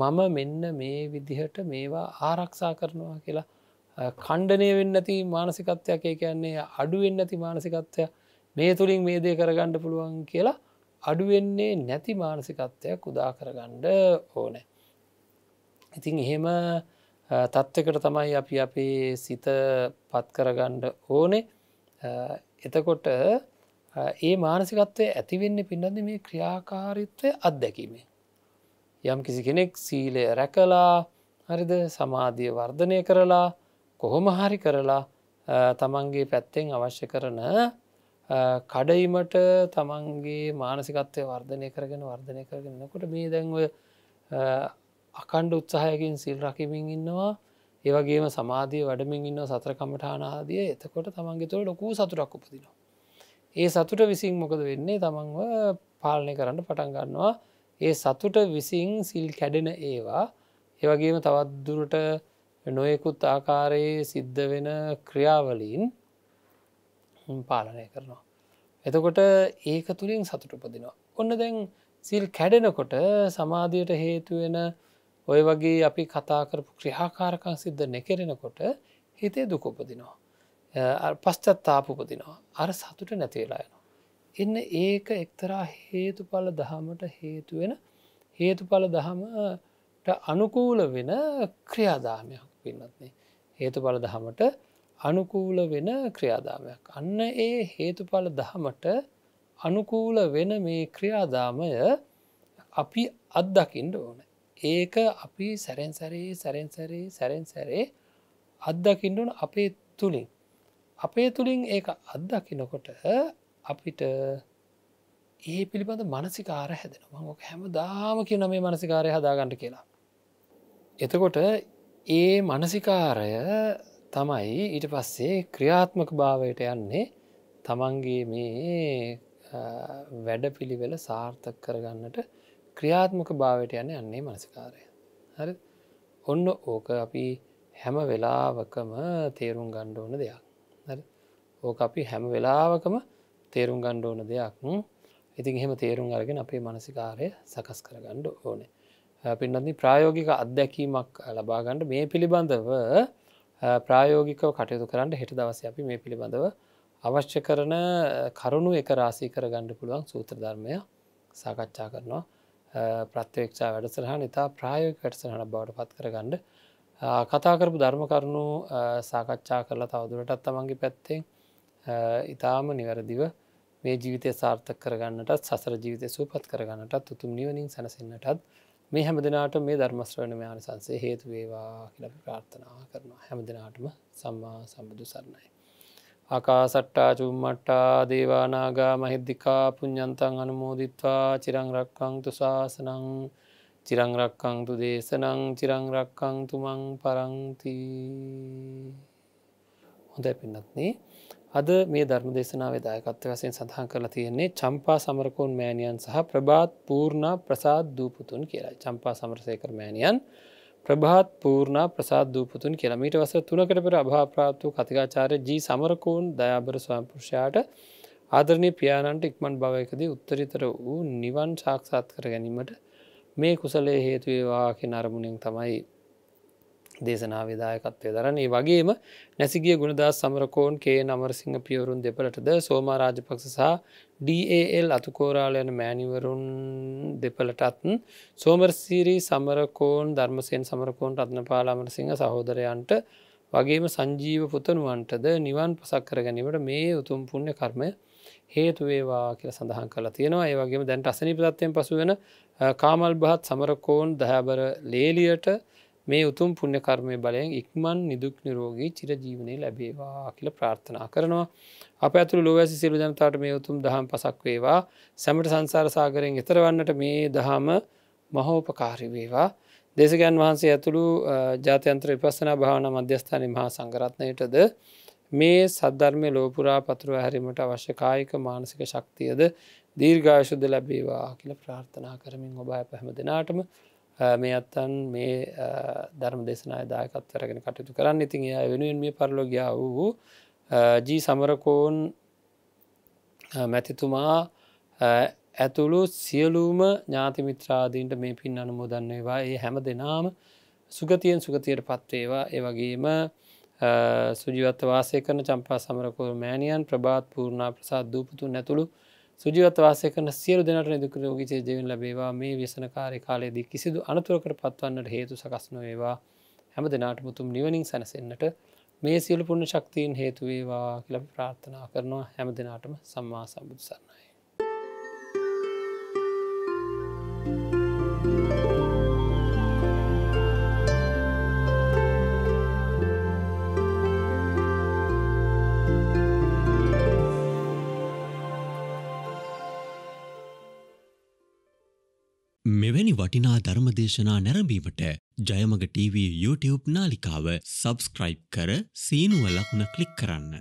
මම මෙන්න මේ විදිහට මේවා ආරක්ෂා කරනවා කියලා කණ්ඩනය වෙන්නති මානසිකත්වයක් ඒ කියන්නේ අඩුවෙන් නැති මානසිකත්වයක් මේ තුළින් මේ දේ කරගණ්ඩ පුළුවන් කියලා අඩුවෙන්නේ නැති මානසිකත්වයක් උදා කරගණ්ඩ ඕනෑ. ඉතින් එහෙම තත්ත්වකට තමයි අපි අපේ සිත පත් කරගණ්ඩ ඕනේ එතකොට ඒ මානසිකත්වය ඇතිවෙන්නේ පින්නද මේ ක්‍රියාකාරිත්වය අත්දැකීමේ. යම් කිසි කෙනෙක් සීලය රැකලා හරිද සමාධිය වර්ධනය කරලා කොහොම හරි කරලා තමන්ගේ පැත්තෙන් අවශ්‍ය කරන කඩයිමට තමන්ගේ මානසිකත්වය වර්ධනය කරගෙන වර්ධනය කරගෙනකොට මේ දැන්ව අකණ්ඩ උත්සාහයකින් සිල් රකිමින් ඉන්නවා ඒවගේම සමාධිය වැඩමින් ඉන්න සත්‍රකමටානාදිය එතකොට තමන්ගේ තුළ ලොකූ සතුරක් උපදිනවා. ඒ සතුට විසින් මොකද වෙන්නේ තමන්ව පාලනය කරන්න පටන් ගන්නවා ඒ සතුට විසින් සිල් කැඩෙන ඒවා ඒවගේම තවත්දුරට නොයෙකුත් ආකාරයේ සිද්ධ වෙන ක්‍රියාවලින් පාලනය කරනවා. එතකොට ඒක තුළින් සතුට උපදිනවා. ඔන්න දැන් සිල් කැඩෙනකොට සමාධයට හේතුවෙන ඔය වගේ අපි කතාකරපු ක්‍රිහාකාරකං සිද්ධ නැකරෙනකොට හිතේ දුකපදිනවා. පස්්චත්තාපපදිනවා. අර සතුට නැතිවෙලායන. එන්න ඒක එක්තරා හේතුඵල දහමට හේතුවෙන හේතුඵල දහමට අනුකූල වෙන ක්‍රියාදාමයක් පින්නත්න්නේ. හේතුඵල දහමට අනුකූල වෙන ක්‍රියාදාමයක්. අන්න ඒ හේතුඵල දහමට අනුකූල වෙන මේ ක්‍රියාදාමය අපි අත්දකිින්ට ඕන. ඒක අපි සැරෙන්සරේ සැරෙන්සරේ සැරෙන්සරේ අත්දකිින්ටුන අපේ තුළින්. අපේ තුළින් ඒ අත්දකිනකොට අපිට ඒ පිළිබඳ මනසිකාර හැදෙන මක හැම දාම කියන මේ මනසිකාරය හදාගන්නට කියලා. එතකොට ඒ මනසිකාරය තමයි ඊට පස්සේ ක්‍රියාත්මක භාවයට යන්නේ තමන්ගේ මේ වැඩ පිළිවෙල සාර්ථක කරගන්නට ක්‍රියාත්මක භාවයට යන යන්නේ මනසිකාරය. හරි ඔන්න ඕක අපි හැම වෙලාවකම තේරුම් ගණ්ඩ ඕන දෙයක්. ඕක අපි හැම වෙලාවකම තේරුම් ගණ්ඩ ඕන දෙයක් ඉතින් එහෙම තේරුම් අරගෙන අපේ මනසිකාරය සකස් කරගණ්ඩ ඕනේ. පින්නදී ප්‍රායෝගික අත්දැකීමක් ලබාගණ්ඩ මේ පිළිබඳව ප්‍රායෝගිකව කටයුතු කරන්න හෙට දවස අපි මේ පිළිබඳව අවශ්‍ය කරන කරුණු එක රාසී කර ගණ්ඩ පුළුවන් සූත්‍ර ධර්මය සාකච්ඡා කරනවා ප්‍රත්්‍යවේක්ෂා වැඩසරහන් ඉතා ප්‍රායෝග වැඩසරහන බවට පත් කරගණ්ඩ කතාකරපු ධර්ම කරුණු සාකච්ඡා කරලා තවදුරටත් තමන්ගේ පැත්තෙන් ඉතාම නිවැරදිව මේ ජීවිතය සාර්ථක කරගන්නටත් සසර ජීවිතය සූපත් කරගන්නටත් උතුම් නිවනින් සැසෙන්න්නටත් මේ හැම දෙනාට මේ ධර්මශ්‍රවණම ආනිසන්සේ හේතු වේවා කියල ප්‍රාර්ථනා කරනවා හැම දෙනාටම සම්මා සම්බුදු සරණයි. ආකා සට්ටා චුම්මට්ටා දේවානාගා මහිද්දිකා පුඤ්ඥන්තන් අනුමෝදිත්වා චිරංරක්කංතු ශාසනං චිරංරක්කංතු දේශනං චිරංරක්කංතුමං පරංති හොඳ පින්නත්න්නේ අද මේ ධර්ම දේශනාව දායකත්ව වසයෙන් සඳහන් කරලා තියෙන්නේ චම්පා සමරකෝන් මෑණියන් සහ ප්‍රභාත් පූර්ණා ප්‍රසාත් දූපතුන් කියලා චම්පා සමරසයකර මෑණියන් ප්‍රභාත් පූර්ණා ප්‍රසාත් දූපතුන් කියලා මීට වස තුනකට පෙර අභාප්‍රාත් වූ කතිකාචාරය ජී සමරකෝන් දයාබර ස්වාම්පෘෂයාට ආදරණය පියාණන්ට ඉක්මන් භවයකදී උත්තරිතර වූ නිවන් ශාක්ෂාත් කර ගැනීමට මේ කුසලේ හේතුවේවා කිය නරමුණින් තමයි දේශනාවේ දායකත්වය දරන්නේ වගේම නැසිගිය ගුණදස් සමරකෝන් කේ නමරසිංහ පියවරුන් දෙපළටද සෝමා රාජපක්ෂ සහ DAL අතුකෝරාල යන මෑනිවරුන් දෙපළටත් සෝමර්සීරී සමරකෝන් ධර්මසයෙන් සමරකෝන් රත්නපාලාමරසිංහ සහෝදරයන්ට වගේම සංජීව පුතනුවන්ටද නිවන් පසක්කර ගැනීමට මේ උතුම් පුුණ්‍ය කර්මය හේතුවේවා කියල සඳහන් කලා තියෙනවා ඒවගේම දැන්ට අසනි පදත්වයෙන් පසුවෙන කාමල් බහත් සමරකෝන් දහබර ලේලියට මේ උතුම් පුුණ්‍ය කර්මය බලයෙන් ඉක්මන් නිදුක් නිරෝගී චිරජීවනය ලැබේවා කියල ප්‍රාර්ථනා කරනවා. අප ඇතුළ ලොවැසි සිරු ජනතාට මේ උතුම් දහම් පසක් වේවා සැමට සංසාරසාගරයෙන් එතරවන්නට මේ දහම මහෝපකාරි වේවා. දේශකයන් වහන්සේ ඇතුළු ජාතයන්ත්‍ර විපස්සනා භාවන මධ්‍යස්ථාන මහා සංගරත්නයටද මේ සද්ධර්මය ලෝපුරා පතුරුව හැරීමට අවශ්‍යකායික මානසික ශක්තියද දීර්ඝාශුද ලැබේවා කියල ප්‍රාර්ථනා කරමින් ඔබ පැහම දෙනාටම මේ අත්තන් මේ ධර්ම දෙසනා දායකත්වරගෙන කටයුතු කරන්න ඉතින් එය වෙනුවෙන් මේ පරලොගයා වූ ජී සමරකෝන් මැතිතුමා ඇතුළු සියලූම ඥාතිමිත්‍රාදීන්ට මේ පින් අනුමෝදන්නේවා ඒ හැම දෙනාම සුගතියෙන් සුගතියට පත්වේවා ඒවගේම සුජිවත්ත වාසය කරන චම්පා සමරකෝ මෑණියන් ප්‍රභාත් පූර්ණා ප්‍රසාත් දූපතුන් නැතුළු සුජීවත වාසය කරන සියලු දෙනට නිදුක රෝගී ජීවන් ලැබේවා මේ ව්‍යසනකාරය කාලයේදී කිසිදු අනතුරකට පත්වන්නට හේතු සකස් නොවේවා හැම දෙනාට මුතුම් නිවනින් සැනසෙන්න්නට මේ සියලු පුුණ ශක්තිීන් හේතුවේවා කියලපි ප්‍රාර්ථනා කරනවා හැම දෙනාටම සම්මා සම්බුදු සන්නයි මෙවැනි වටිනා ධර්මදේශනා නැරඹීමට ජයමග TV YouTube නාලිකාව සබස්ක්‍රයිබ් කර සීනුව ලක්න ක්ලික් කරන්න.